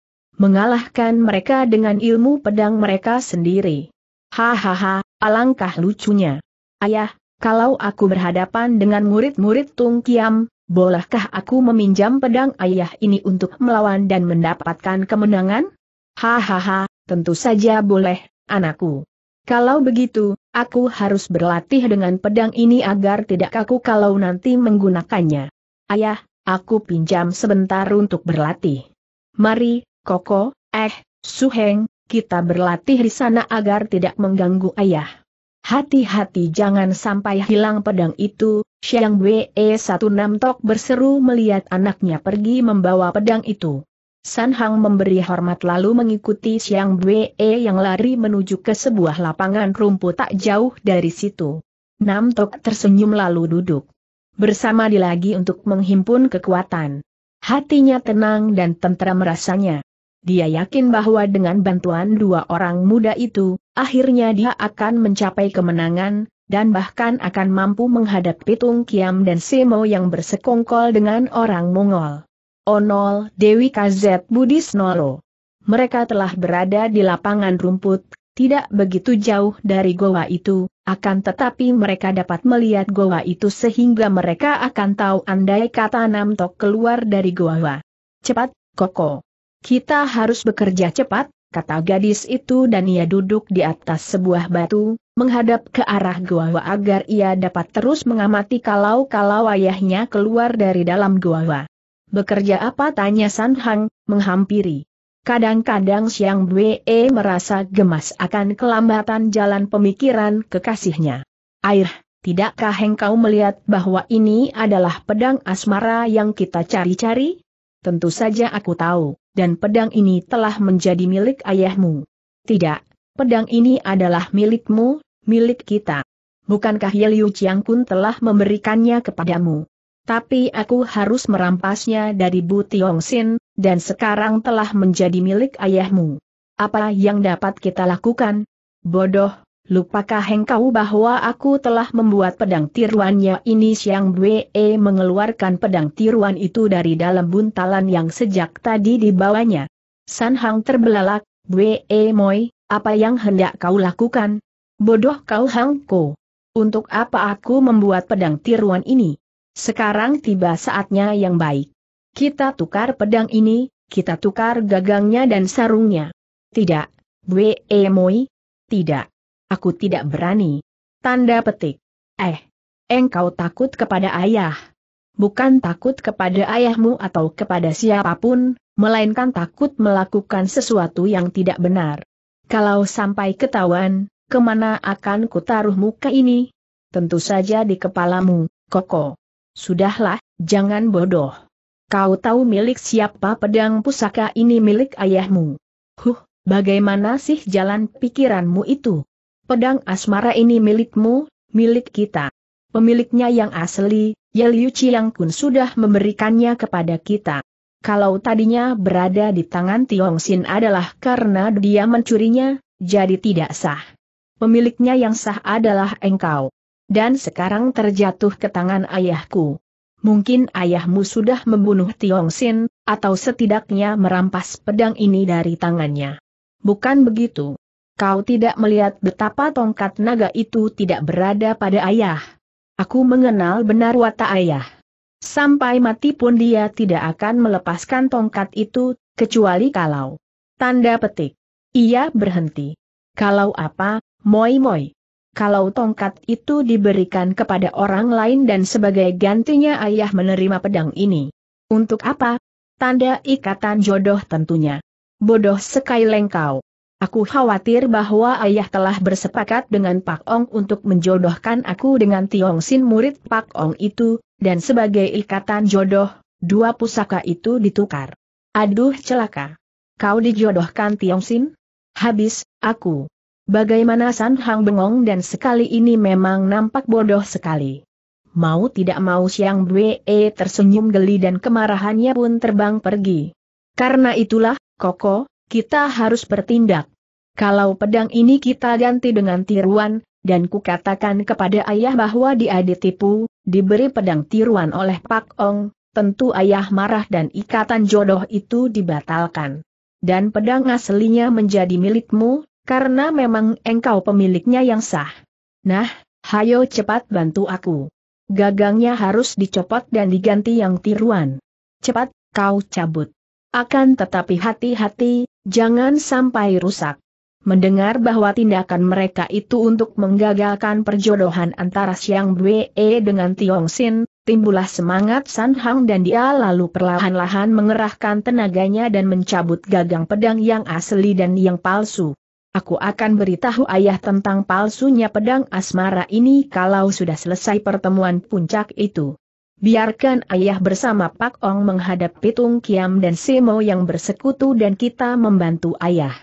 mengalahkan mereka dengan ilmu pedang mereka sendiri. Hahaha, alangkah lucunya. Ayah, kalau aku berhadapan dengan murid-murid Tung Kiam, bolehkah aku meminjam pedang ayah ini untuk melawan dan mendapatkan kemenangan? Hahaha, tentu saja boleh, anakku. Kalau begitu, aku harus berlatih dengan pedang ini agar tidak kaku kalau nanti menggunakannya. Ayah, aku pinjam sebentar untuk berlatih. Mari, Koko, eh, Suheng, kita berlatih di sana agar tidak mengganggu ayah. Hati-hati jangan sampai hilang pedang itu, Xiang Wei 16 e Tok berseru melihat anaknya pergi membawa pedang itu. San Hang memberi hormat lalu mengikuti Xiang Wei e yang lari menuju ke sebuah lapangan rumput tak jauh dari situ. Nam Tok tersenyum lalu duduk. Bersama di lagi untuk menghimpun kekuatan. Hatinya tenang dan tentram rasanya. Dia yakin bahwa dengan bantuan dua orang muda itu, akhirnya dia akan mencapai kemenangan, dan bahkan akan mampu menghadapi Tung Kiam dan Semo yang bersekongkol dengan orang Mongol. Onol Dewi KZ Budis Nolo. Mereka telah berada di lapangan rumput, tidak begitu jauh dari goa itu, akan tetapi mereka dapat melihat goa itu sehingga mereka akan tahu andai kata Namtok keluar dari goa. Cepat, Koko. Kita harus bekerja cepat, kata gadis itu dan ia duduk di atas sebuah batu, menghadap ke arah gua agar ia dapat terus mengamati kalau-kalau ayahnya keluar dari dalam gua. Bekerja apa tanya San Hang, menghampiri. Kadang-kadang Siang Bwe merasa gemas akan kelambatan jalan pemikiran kekasihnya. Air, tidakkah engkau melihat bahwa ini adalah pedang asmara yang kita cari-cari? Tentu saja aku tahu dan pedang ini telah menjadi milik ayahmu. Tidak, pedang ini adalah milikmu, milik kita. Bukankah Ye Liu Chiang Kun telah memberikannya kepadamu? Tapi aku harus merampasnya dari Bu Tiong Sin, dan sekarang telah menjadi milik ayahmu. Apa yang dapat kita lakukan? Bodoh, Lupakah engkau bahwa aku telah membuat pedang tiruannya ini Siang Bwe mengeluarkan pedang tiruan itu dari dalam buntalan yang sejak tadi dibawanya. San Hang terbelalak, Bwe Moi, apa yang hendak kau lakukan? Bodoh kau Hang Ko. Untuk apa aku membuat pedang tiruan ini? Sekarang tiba saatnya yang baik. Kita tukar pedang ini, kita tukar gagangnya dan sarungnya. Tidak, Bwe Moi. Tidak. Aku tidak berani. Tanda petik. Eh, engkau takut kepada ayah. Bukan takut kepada ayahmu atau kepada siapapun, melainkan takut melakukan sesuatu yang tidak benar. Kalau sampai ketahuan, kemana akan kutaruh muka ini? Tentu saja di kepalamu, Koko. Sudahlah, jangan bodoh. Kau tahu milik siapa pedang pusaka ini milik ayahmu. Huh, bagaimana sih jalan pikiranmu itu? pedang asmara ini milikmu, milik kita. Pemiliknya yang asli, Yeliu Chiang Kun sudah memberikannya kepada kita. Kalau tadinya berada di tangan Tiong Sin adalah karena dia mencurinya, jadi tidak sah. Pemiliknya yang sah adalah engkau. Dan sekarang terjatuh ke tangan ayahku. Mungkin ayahmu sudah membunuh Tiong Sin, atau setidaknya merampas pedang ini dari tangannya. Bukan begitu. Kau tidak melihat betapa tongkat naga itu tidak berada pada ayah. Aku mengenal benar watak ayah. Sampai mati pun dia tidak akan melepaskan tongkat itu, kecuali kalau. Tanda petik. Ia berhenti. Kalau apa, moi-moi. Kalau tongkat itu diberikan kepada orang lain dan sebagai gantinya ayah menerima pedang ini. Untuk apa? Tanda ikatan jodoh tentunya. Bodoh sekali lengkau. Aku khawatir bahwa ayah telah bersepakat dengan Pak Ong untuk menjodohkan aku dengan Tiong Sin murid Pak Ong itu, dan sebagai ikatan jodoh, dua pusaka itu ditukar. Aduh celaka. Kau dijodohkan Tiong Sin? Habis, aku. Bagaimana San Hang bengong dan sekali ini memang nampak bodoh sekali. Mau tidak mau Siang Bwe e tersenyum geli dan kemarahannya pun terbang pergi. Karena itulah, Koko, kita harus bertindak. Kalau pedang ini kita ganti dengan tiruan, dan kukatakan kepada ayah bahwa dia ditipu, diberi pedang tiruan oleh Pak Ong, tentu ayah marah dan ikatan jodoh itu dibatalkan. Dan pedang aslinya menjadi milikmu, karena memang engkau pemiliknya yang sah. Nah, hayo cepat bantu aku. Gagangnya harus dicopot dan diganti yang tiruan. Cepat, kau cabut. Akan tetapi hati-hati, jangan sampai rusak. Mendengar bahwa tindakan mereka itu untuk menggagalkan perjodohan antara Siang E dengan Tiong Sin, timbullah semangat San Hang dan dia lalu perlahan-lahan mengerahkan tenaganya dan mencabut gagang pedang yang asli dan yang palsu. Aku akan beritahu ayah tentang palsunya pedang asmara ini kalau sudah selesai pertemuan puncak itu. Biarkan ayah bersama Pak Ong menghadap Pitung Kiam dan Simo yang bersekutu dan kita membantu ayah.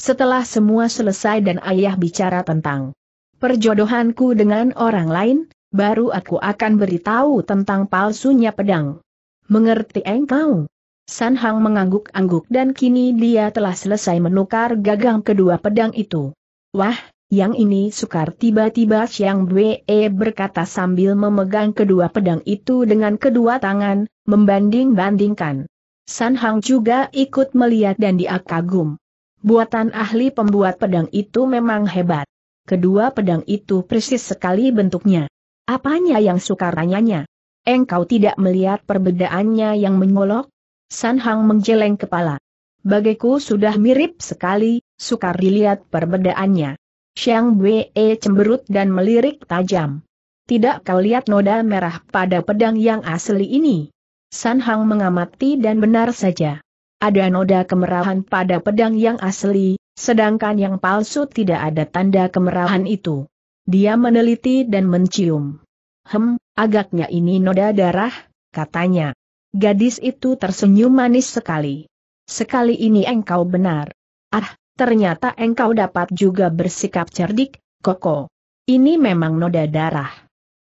Setelah semua selesai dan ayah bicara tentang perjodohanku dengan orang lain, baru aku akan beritahu tentang palsunya pedang. Mengerti engkau? San Hang mengangguk-angguk dan kini dia telah selesai menukar gagang kedua pedang itu. Wah, yang ini sukar tiba-tiba Siang Bwe berkata sambil memegang kedua pedang itu dengan kedua tangan, membanding-bandingkan. San Hang juga ikut melihat dan dia kagum. Buatan ahli pembuat pedang itu memang hebat. Kedua pedang itu persis sekali bentuknya. Apanya yang sukaranyanya? Engkau tidak melihat perbedaannya yang menyolok? San Hang menjeleng kepala. Bagiku sudah mirip sekali, sukar dilihat perbedaannya. Xiang Wei cemberut dan melirik tajam. Tidak kau lihat noda merah pada pedang yang asli ini? San Hang mengamati dan benar saja. Ada noda kemerahan pada pedang yang asli, sedangkan yang palsu tidak ada tanda kemerahan itu. Dia meneliti dan mencium. Hem, agaknya ini noda darah, katanya. Gadis itu tersenyum manis sekali. Sekali ini engkau benar. Ah, ternyata engkau dapat juga bersikap cerdik, Koko. Ini memang noda darah.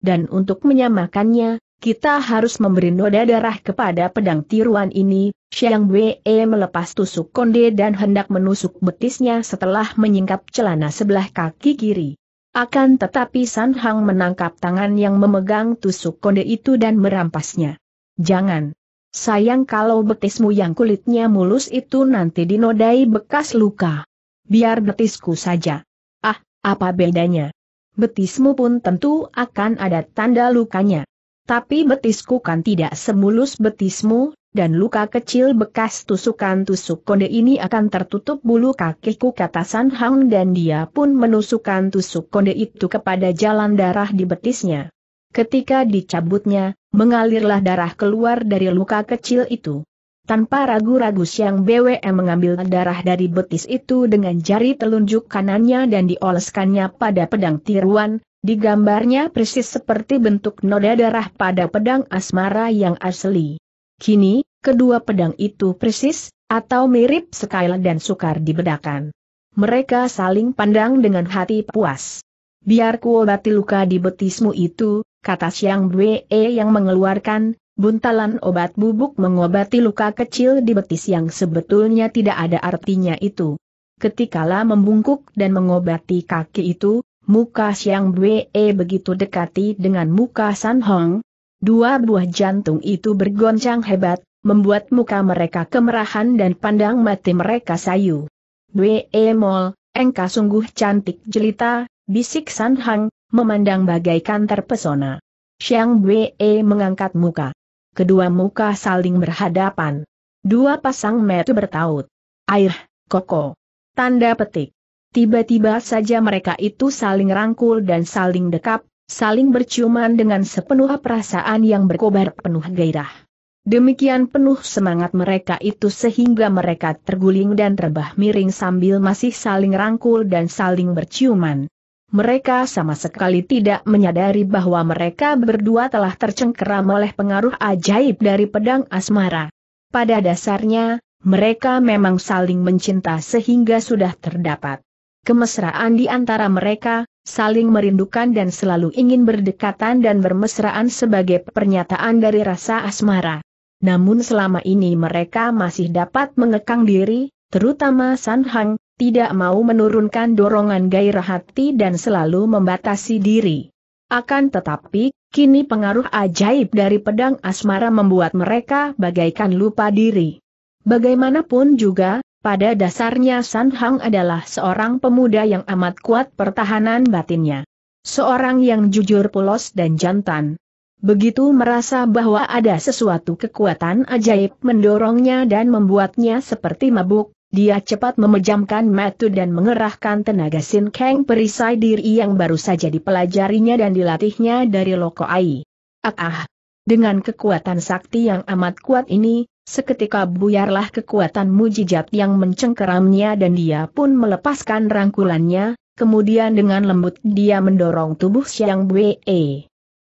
Dan untuk menyamakannya, kita harus memberi noda darah kepada pedang tiruan ini, Xiang Wei melepas tusuk konde dan hendak menusuk betisnya setelah menyingkap celana sebelah kaki kiri. Akan tetapi San Hang menangkap tangan yang memegang tusuk konde itu dan merampasnya. Jangan. Sayang kalau betismu yang kulitnya mulus itu nanti dinodai bekas luka. Biar betisku saja. Ah, apa bedanya? Betismu pun tentu akan ada tanda lukanya tapi betisku kan tidak semulus betismu, dan luka kecil bekas tusukan-tusuk konde ini akan tertutup bulu kakiku kata San Hang dan dia pun menusukkan tusuk konde itu kepada jalan darah di betisnya. Ketika dicabutnya, mengalirlah darah keluar dari luka kecil itu. Tanpa ragu-ragu Siang BWM mengambil darah dari betis itu dengan jari telunjuk kanannya dan dioleskannya pada pedang tiruan, Digambarnya persis seperti bentuk noda darah pada pedang asmara yang asli. Kini, kedua pedang itu persis, atau mirip sekali dan sukar dibedakan. Mereka saling pandang dengan hati puas. Biar kuobati luka di betismu itu, kata Siang Bwe yang mengeluarkan, buntalan obat bubuk mengobati luka kecil di betis yang sebetulnya tidak ada artinya itu. Ketikalah membungkuk dan mengobati kaki itu, muka Siang Bue begitu dekati dengan muka San Hong. Dua buah jantung itu bergoncang hebat, membuat muka mereka kemerahan dan pandang mati mereka sayu. Bue Mol, engkau sungguh cantik jelita, bisik San Hong, memandang bagaikan terpesona. Siang Bue mengangkat muka. Kedua muka saling berhadapan. Dua pasang mata bertaut. Air, koko. Tanda petik. Tiba-tiba saja mereka itu saling rangkul dan saling dekap, saling berciuman dengan sepenuh perasaan yang berkobar penuh gairah. Demikian penuh semangat mereka itu sehingga mereka terguling dan terbah miring sambil masih saling rangkul dan saling berciuman. Mereka sama sekali tidak menyadari bahwa mereka berdua telah tercengkeram oleh pengaruh ajaib dari pedang asmara. Pada dasarnya, mereka memang saling mencinta sehingga sudah terdapat kemesraan di antara mereka, saling merindukan dan selalu ingin berdekatan dan bermesraan sebagai pernyataan dari rasa asmara. Namun selama ini mereka masih dapat mengekang diri, terutama San Hang, tidak mau menurunkan dorongan gairah hati dan selalu membatasi diri. Akan tetapi, kini pengaruh ajaib dari pedang asmara membuat mereka bagaikan lupa diri. Bagaimanapun juga, pada dasarnya San Hang adalah seorang pemuda yang amat kuat pertahanan batinnya. Seorang yang jujur polos dan jantan. Begitu merasa bahwa ada sesuatu kekuatan ajaib mendorongnya dan membuatnya seperti mabuk, dia cepat memejamkan mata dan mengerahkan tenaga Sin Kang perisai diri yang baru saja dipelajarinya dan dilatihnya dari Loko Ai. Ah ah! Dengan kekuatan sakti yang amat kuat ini, Seketika buyarlah kekuatan mujijat yang mencengkeramnya dan dia pun melepaskan rangkulannya, kemudian dengan lembut dia mendorong tubuh Siang Bue.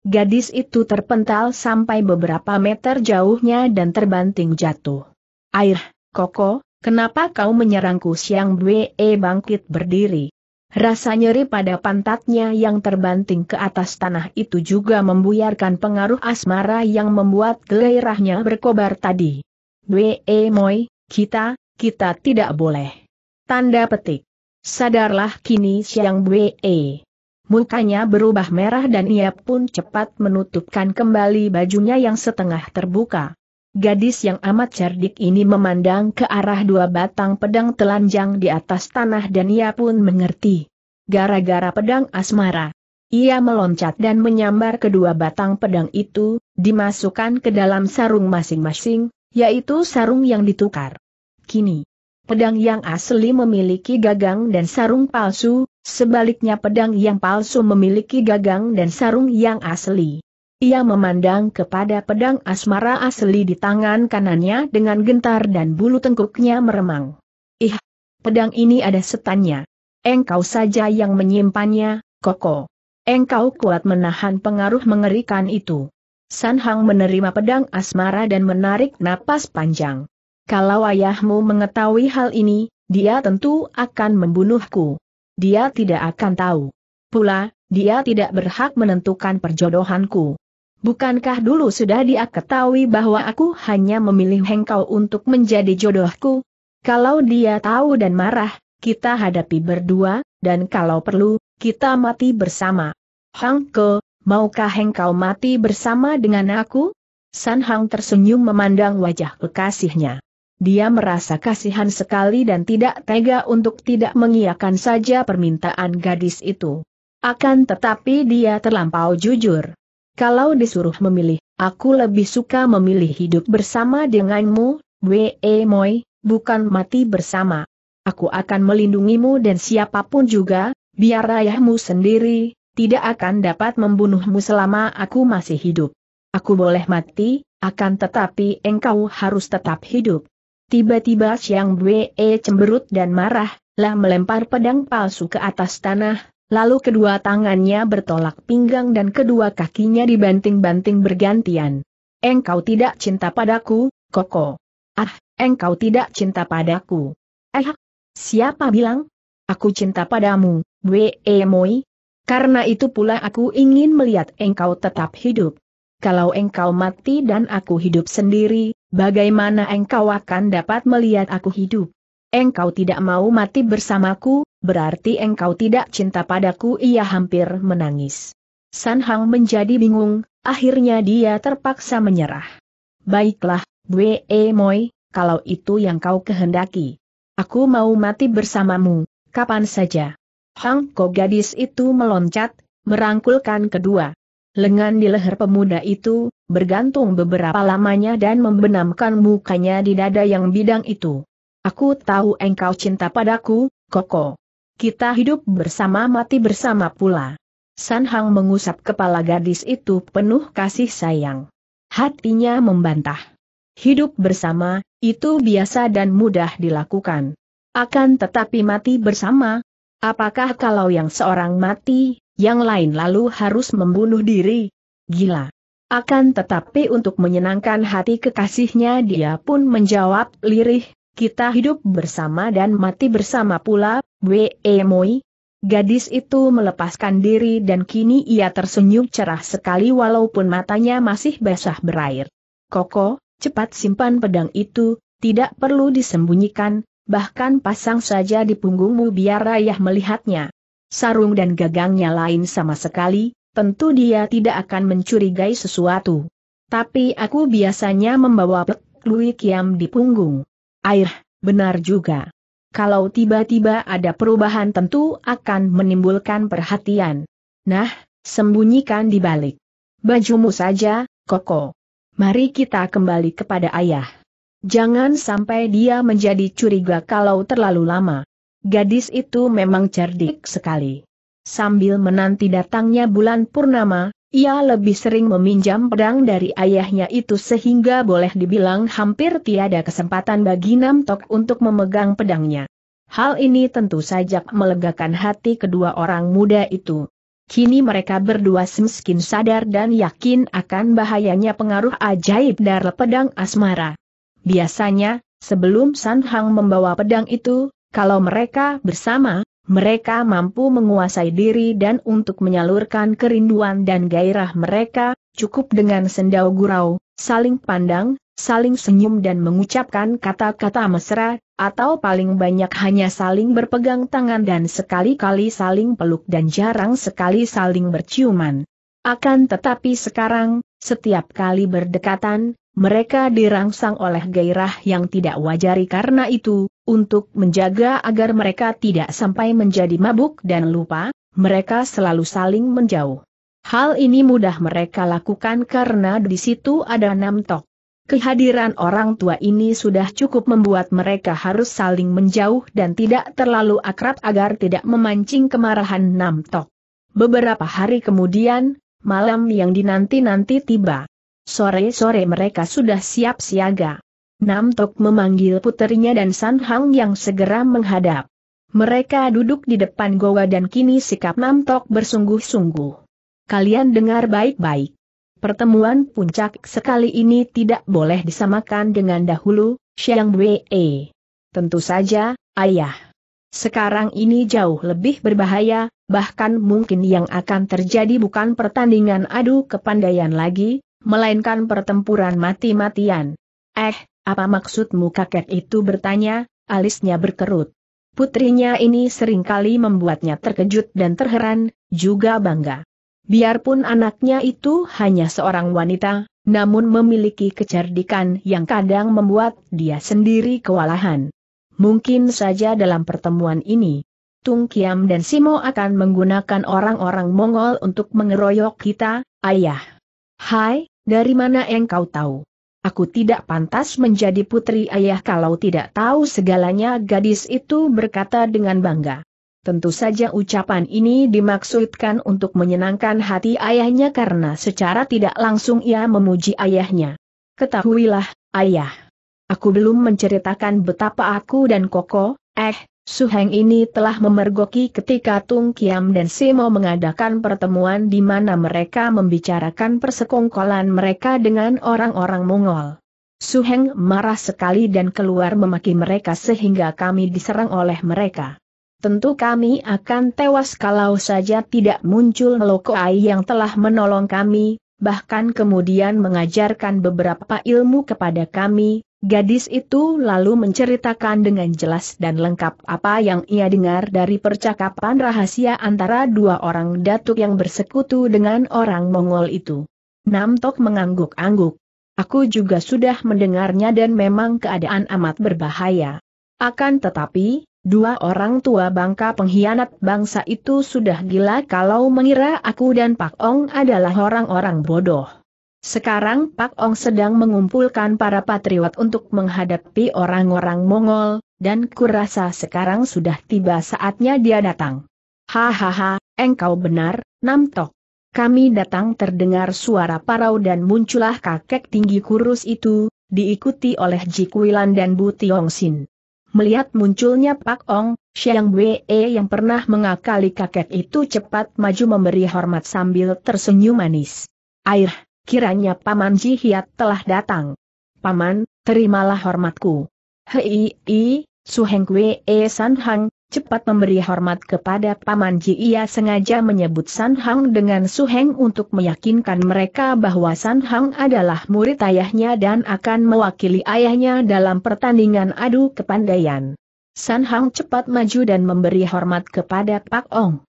Gadis itu terpental sampai beberapa meter jauhnya dan terbanting jatuh. Air, Koko, kenapa kau menyerangku Siang Bue bangkit berdiri? Rasa nyeri pada pantatnya yang terbanting ke atas tanah itu juga membuyarkan pengaruh asmara yang membuat gairahnya berkobar tadi. Bwe Moi, kita, kita tidak boleh. Tanda petik. Sadarlah kini siang Bwe. Mukanya berubah merah dan ia pun cepat menutupkan kembali bajunya yang setengah terbuka. Gadis yang amat cerdik ini memandang ke arah dua batang pedang telanjang di atas tanah dan ia pun mengerti. Gara-gara pedang asmara. Ia meloncat dan menyambar kedua batang pedang itu, dimasukkan ke dalam sarung masing-masing, yaitu sarung yang ditukar. Kini, pedang yang asli memiliki gagang dan sarung palsu, sebaliknya pedang yang palsu memiliki gagang dan sarung yang asli. Ia memandang kepada pedang asmara asli di tangan kanannya dengan gentar dan bulu tengkuknya meremang. Ih, pedang ini ada setannya. Engkau saja yang menyimpannya, Koko. Engkau kuat menahan pengaruh mengerikan itu. San Hang menerima pedang asmara dan menarik napas panjang. Kalau ayahmu mengetahui hal ini, dia tentu akan membunuhku. Dia tidak akan tahu. Pula, dia tidak berhak menentukan perjodohanku. Bukankah dulu sudah dia ketahui bahwa aku hanya memilih hengkau untuk menjadi jodohku? Kalau dia tahu dan marah, kita hadapi berdua, dan kalau perlu, kita mati bersama. Hang maukah engkau mati bersama dengan aku? San Hang tersenyum memandang wajah kekasihnya. Dia merasa kasihan sekali dan tidak tega untuk tidak mengiyakan saja permintaan gadis itu. Akan tetapi dia terlampau jujur. Kalau disuruh memilih, aku lebih suka memilih hidup bersama denganmu, Wee Moi, bukan mati bersama. Aku akan melindungimu dan siapapun juga, biar ayahmu sendiri, tidak akan dapat membunuhmu selama aku masih hidup. Aku boleh mati, akan tetapi engkau harus tetap hidup. Tiba-tiba Siang Bwe cemberut dan marah, lah melempar pedang palsu ke atas tanah, lalu kedua tangannya bertolak pinggang dan kedua kakinya dibanting-banting bergantian. Engkau tidak cinta padaku, Koko. Ah, engkau tidak cinta padaku. Eh, siapa bilang? Aku cinta padamu, Bwe Moi, karena itu pula aku ingin melihat engkau tetap hidup. Kalau engkau mati dan aku hidup sendiri, bagaimana engkau akan dapat melihat aku hidup? Engkau tidak mau mati bersamaku, berarti engkau tidak cinta padaku ia hampir menangis. San Hang menjadi bingung, akhirnya dia terpaksa menyerah. Baiklah, Bwe Moi, kalau itu yang kau kehendaki. Aku mau mati bersamamu, kapan saja. Hang Ko gadis itu meloncat, merangkulkan kedua. Lengan di leher pemuda itu, bergantung beberapa lamanya dan membenamkan mukanya di dada yang bidang itu. Aku tahu engkau cinta padaku, Koko. Kita hidup bersama mati bersama pula. San Hang mengusap kepala gadis itu penuh kasih sayang. Hatinya membantah. Hidup bersama, itu biasa dan mudah dilakukan. Akan tetapi mati bersama, Apakah kalau yang seorang mati, yang lain lalu harus membunuh diri? Gila. Akan tetapi untuk menyenangkan hati kekasihnya dia pun menjawab lirih, kita hidup bersama dan mati bersama pula, we Moi. Gadis itu melepaskan diri dan kini ia tersenyum cerah sekali walaupun matanya masih basah berair. Koko, cepat simpan pedang itu, tidak perlu disembunyikan, bahkan pasang saja di punggungmu biar ayah melihatnya. Sarung dan gagangnya lain sama sekali, tentu dia tidak akan mencurigai sesuatu. Tapi aku biasanya membawa plek Lui Kiam di punggung. Air, benar juga. Kalau tiba-tiba ada perubahan tentu akan menimbulkan perhatian. Nah, sembunyikan di balik bajumu saja, Koko. Mari kita kembali kepada ayah. Jangan sampai dia menjadi curiga kalau terlalu lama. Gadis itu memang cerdik sekali. Sambil menanti datangnya bulan purnama, ia lebih sering meminjam pedang dari ayahnya itu sehingga boleh dibilang hampir tiada kesempatan bagi Namtok untuk memegang pedangnya. Hal ini tentu saja melegakan hati kedua orang muda itu. Kini mereka berdua semakin sadar dan yakin akan bahayanya pengaruh ajaib dari pedang asmara. Biasanya, sebelum San Hang membawa pedang itu, kalau mereka bersama, mereka mampu menguasai diri dan untuk menyalurkan kerinduan dan gairah mereka, cukup dengan sendau gurau, saling pandang, saling senyum dan mengucapkan kata-kata mesra, atau paling banyak hanya saling berpegang tangan dan sekali-kali saling peluk dan jarang sekali saling berciuman. Akan tetapi sekarang, setiap kali berdekatan, mereka dirangsang oleh gairah yang tidak wajari karena itu, untuk menjaga agar mereka tidak sampai menjadi mabuk dan lupa, mereka selalu saling menjauh. Hal ini mudah mereka lakukan karena di situ ada enam tok. Kehadiran orang tua ini sudah cukup membuat mereka harus saling menjauh dan tidak terlalu akrab agar tidak memancing kemarahan Namtok. Beberapa hari kemudian, malam yang dinanti-nanti tiba sore-sore mereka sudah siap siaga. Nam Tok memanggil puterinya dan San Hang yang segera menghadap. Mereka duduk di depan goa dan kini sikap Nam Tok bersungguh-sungguh. Kalian dengar baik-baik. Pertemuan puncak sekali ini tidak boleh disamakan dengan dahulu, Xiang Wei. Tentu saja, ayah. Sekarang ini jauh lebih berbahaya, bahkan mungkin yang akan terjadi bukan pertandingan adu kepandaian lagi, melainkan pertempuran mati-matian. Eh, apa maksudmu kakek itu bertanya, alisnya berkerut. Putrinya ini seringkali membuatnya terkejut dan terheran, juga bangga. Biarpun anaknya itu hanya seorang wanita, namun memiliki kecerdikan yang kadang membuat dia sendiri kewalahan. Mungkin saja dalam pertemuan ini, Tung Kiam dan Simo akan menggunakan orang-orang Mongol untuk mengeroyok kita, ayah. Hai, dari mana engkau tahu? Aku tidak pantas menjadi putri ayah kalau tidak tahu segalanya gadis itu berkata dengan bangga. Tentu saja ucapan ini dimaksudkan untuk menyenangkan hati ayahnya karena secara tidak langsung ia memuji ayahnya. Ketahuilah, ayah. Aku belum menceritakan betapa aku dan Koko, eh, Suheng ini telah memergoki ketika Tung Kiam dan Simo mengadakan pertemuan di mana mereka membicarakan persekongkolan mereka dengan orang-orang Mongol. Suheng marah sekali dan keluar memaki mereka sehingga kami diserang oleh mereka. Tentu kami akan tewas kalau saja tidak muncul Loko Ai yang telah menolong kami, bahkan kemudian mengajarkan beberapa ilmu kepada kami, Gadis itu lalu menceritakan dengan jelas dan lengkap apa yang ia dengar dari percakapan rahasia antara dua orang datuk yang bersekutu dengan orang Mongol itu. Namtok mengangguk-angguk. Aku juga sudah mendengarnya dan memang keadaan amat berbahaya. Akan tetapi, dua orang tua bangka pengkhianat bangsa itu sudah gila kalau mengira aku dan Pak Ong adalah orang-orang bodoh. Sekarang Pak Ong sedang mengumpulkan para patriot untuk menghadapi orang-orang Mongol, dan kurasa sekarang sudah tiba saatnya dia datang. Hahaha, engkau benar, Namtok. Kami datang terdengar suara parau dan muncullah kakek tinggi kurus itu, diikuti oleh Jikuilan dan Bu Tiong Sin. Melihat munculnya Pak Ong, Siang Wei yang pernah mengakali kakek itu cepat maju memberi hormat sambil tersenyum manis. Air, Kiranya Paman Ji Hyat telah datang. Paman, terimalah hormatku. Hei, i, Suheng Kwe E San Hang, cepat memberi hormat kepada Paman Ji ia sengaja menyebut San Hang dengan Suheng untuk meyakinkan mereka bahwa San Hang adalah murid ayahnya dan akan mewakili ayahnya dalam pertandingan adu kepandaian. San Hang cepat maju dan memberi hormat kepada Pak Ong.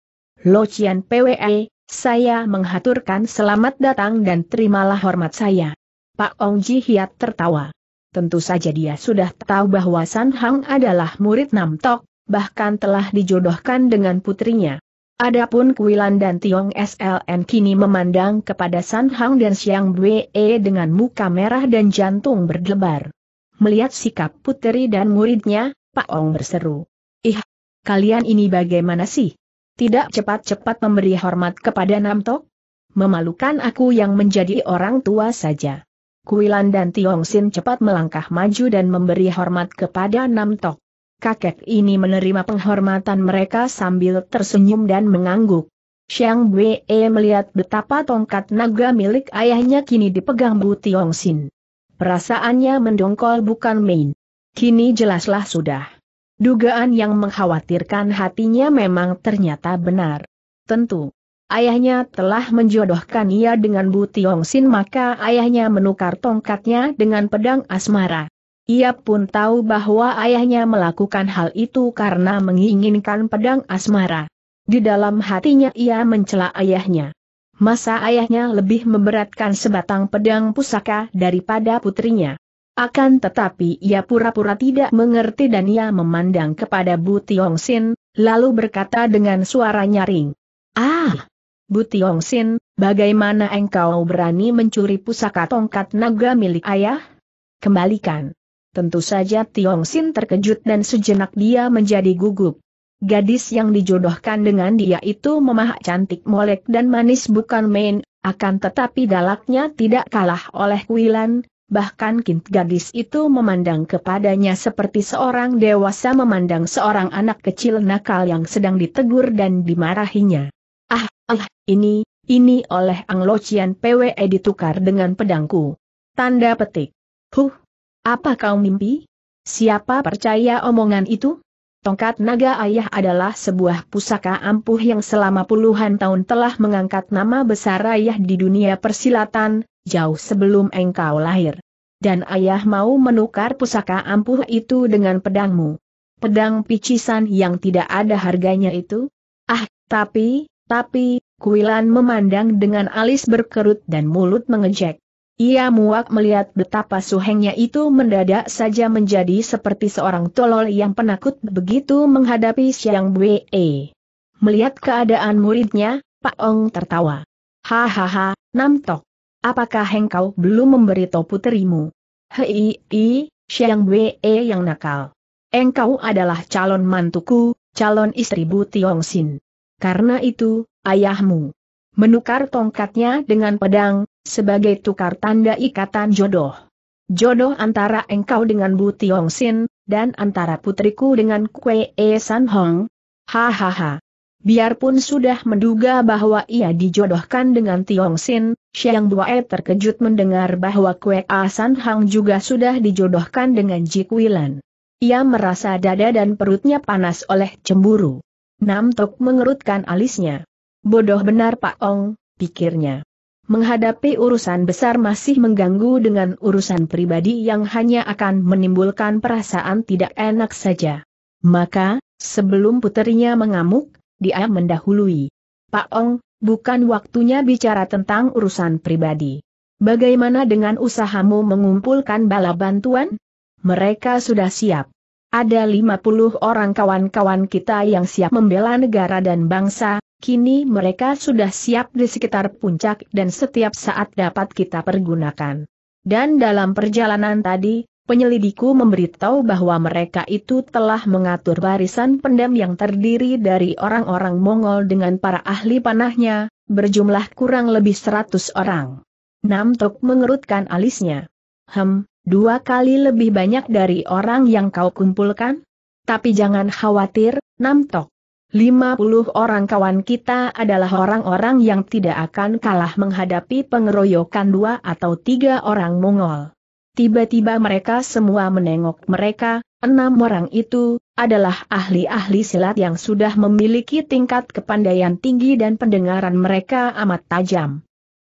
Lo Chian PWE, saya menghaturkan selamat datang dan terimalah hormat saya. Pak Ong Ji Hiat tertawa. Tentu saja dia sudah tahu bahwa San Hang adalah murid Nam Tok, bahkan telah dijodohkan dengan putrinya. Adapun Kuilan dan Tiong SLN kini memandang kepada San Hang dan Siang Bwe e dengan muka merah dan jantung berdebar. Melihat sikap putri dan muridnya, Pak Ong berseru. Ih, kalian ini bagaimana sih? tidak cepat-cepat memberi hormat kepada Namtok? Memalukan aku yang menjadi orang tua saja. Kuilan dan Tiong Sin cepat melangkah maju dan memberi hormat kepada Nam Namtok. Kakek ini menerima penghormatan mereka sambil tersenyum dan mengangguk. Xiang Wei melihat betapa tongkat naga milik ayahnya kini dipegang Bu Tiong Sin. Perasaannya mendongkol bukan main. Kini jelaslah sudah. Dugaan yang mengkhawatirkan hatinya memang ternyata benar. Tentu. Ayahnya telah menjodohkan ia dengan Bu Tiong Sin maka ayahnya menukar tongkatnya dengan pedang asmara. Ia pun tahu bahwa ayahnya melakukan hal itu karena menginginkan pedang asmara. Di dalam hatinya ia mencela ayahnya. Masa ayahnya lebih memberatkan sebatang pedang pusaka daripada putrinya. Akan tetapi ia pura-pura tidak mengerti dan ia memandang kepada Bu Tiong Sin, lalu berkata dengan suara nyaring. Ah! Bu Tiong Sin, bagaimana engkau berani mencuri pusaka tongkat naga milik ayah? Kembalikan. Tentu saja Tiong Sin terkejut dan sejenak dia menjadi gugup. Gadis yang dijodohkan dengan dia itu memahak cantik molek dan manis bukan main, akan tetapi galaknya tidak kalah oleh kuilan, bahkan kint gadis itu memandang kepadanya seperti seorang dewasa memandang seorang anak kecil nakal yang sedang ditegur dan dimarahinya. Ah, ah, ini, ini oleh Anglocian PWE ditukar dengan pedangku. Tanda petik. Huh, apa kau mimpi? Siapa percaya omongan itu? Tongkat naga ayah adalah sebuah pusaka ampuh yang selama puluhan tahun telah mengangkat nama besar ayah di dunia persilatan, jauh sebelum engkau lahir. Dan ayah mau menukar pusaka ampuh itu dengan pedangmu. Pedang picisan yang tidak ada harganya itu? Ah, tapi, tapi, Kuilan memandang dengan alis berkerut dan mulut mengejek. Ia muak melihat betapa suhengnya itu mendadak saja menjadi seperti seorang tolol yang penakut begitu menghadapi Siang bue. Melihat keadaan muridnya, Pak Ong tertawa. Hahaha, Namtok, Apakah engkau belum memberitahu puterimu? Hei, i, siang Wei yang nakal. Engkau adalah calon mantuku, calon istri Bu Tiong Sin. Karena itu, ayahmu menukar tongkatnya dengan pedang, sebagai tukar tanda ikatan jodoh. Jodoh antara engkau dengan Bu Tiong Sin, dan antara putriku dengan Kue San Hong. Hahaha. Biarpun sudah menduga bahwa ia dijodohkan dengan Tiong Sin, Xiang Buae terkejut mendengar bahwa Kue Asan Hang juga sudah dijodohkan dengan Ji Wilan. Ia merasa dada dan perutnya panas oleh cemburu. Nam Tok mengerutkan alisnya. Bodoh benar Pak Ong, pikirnya. Menghadapi urusan besar masih mengganggu dengan urusan pribadi yang hanya akan menimbulkan perasaan tidak enak saja. Maka, sebelum putrinya mengamuk, dia mendahului. Pak Ong, bukan waktunya bicara tentang urusan pribadi. Bagaimana dengan usahamu mengumpulkan bala bantuan? Mereka sudah siap. Ada 50 orang kawan-kawan kita yang siap membela negara dan bangsa, kini mereka sudah siap di sekitar puncak dan setiap saat dapat kita pergunakan. Dan dalam perjalanan tadi, Penyelidiku memberitahu bahwa mereka itu telah mengatur barisan pendam yang terdiri dari orang-orang Mongol dengan para ahli panahnya, berjumlah kurang lebih seratus orang. Namtok mengerutkan alisnya. Hem, dua kali lebih banyak dari orang yang kau kumpulkan? Tapi jangan khawatir, Namtok. 50 orang kawan kita adalah orang-orang yang tidak akan kalah menghadapi pengeroyokan dua atau tiga orang Mongol. Tiba-tiba mereka semua menengok mereka, enam orang itu, adalah ahli-ahli silat yang sudah memiliki tingkat kepandaian tinggi dan pendengaran mereka amat tajam.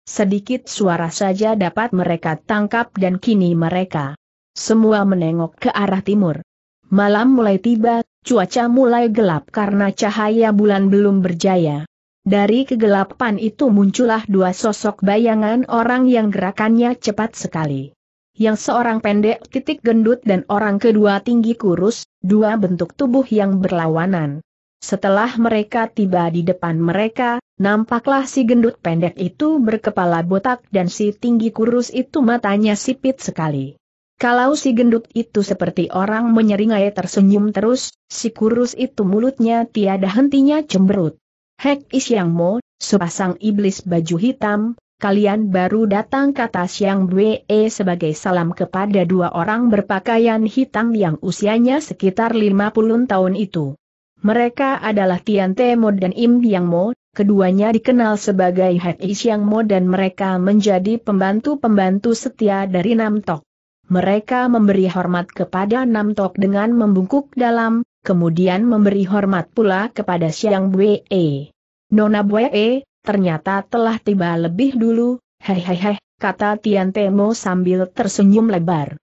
Sedikit suara saja dapat mereka tangkap dan kini mereka semua menengok ke arah timur. Malam mulai tiba, cuaca mulai gelap karena cahaya bulan belum berjaya. Dari kegelapan itu muncullah dua sosok bayangan orang yang gerakannya cepat sekali yang seorang pendek titik gendut dan orang kedua tinggi kurus, dua bentuk tubuh yang berlawanan. Setelah mereka tiba di depan mereka, nampaklah si gendut pendek itu berkepala botak dan si tinggi kurus itu matanya sipit sekali. Kalau si gendut itu seperti orang menyeringai tersenyum terus, si kurus itu mulutnya tiada hentinya cemberut. Hek Isyangmo, sepasang iblis baju hitam, kalian baru datang kata Siang Bwe e, sebagai salam kepada dua orang berpakaian hitam yang usianya sekitar 50 tahun itu. Mereka adalah Tian Te Mo dan Im Yang Mo, keduanya dikenal sebagai Hei Siang Mo dan mereka menjadi pembantu-pembantu setia dari Nam Tok. Mereka memberi hormat kepada Nam Tok dengan membungkuk dalam, kemudian memberi hormat pula kepada Siang Bwe. E. Nona Bwe, e, ternyata telah tiba lebih dulu, hehehe, kata Tian Temo sambil tersenyum lebar.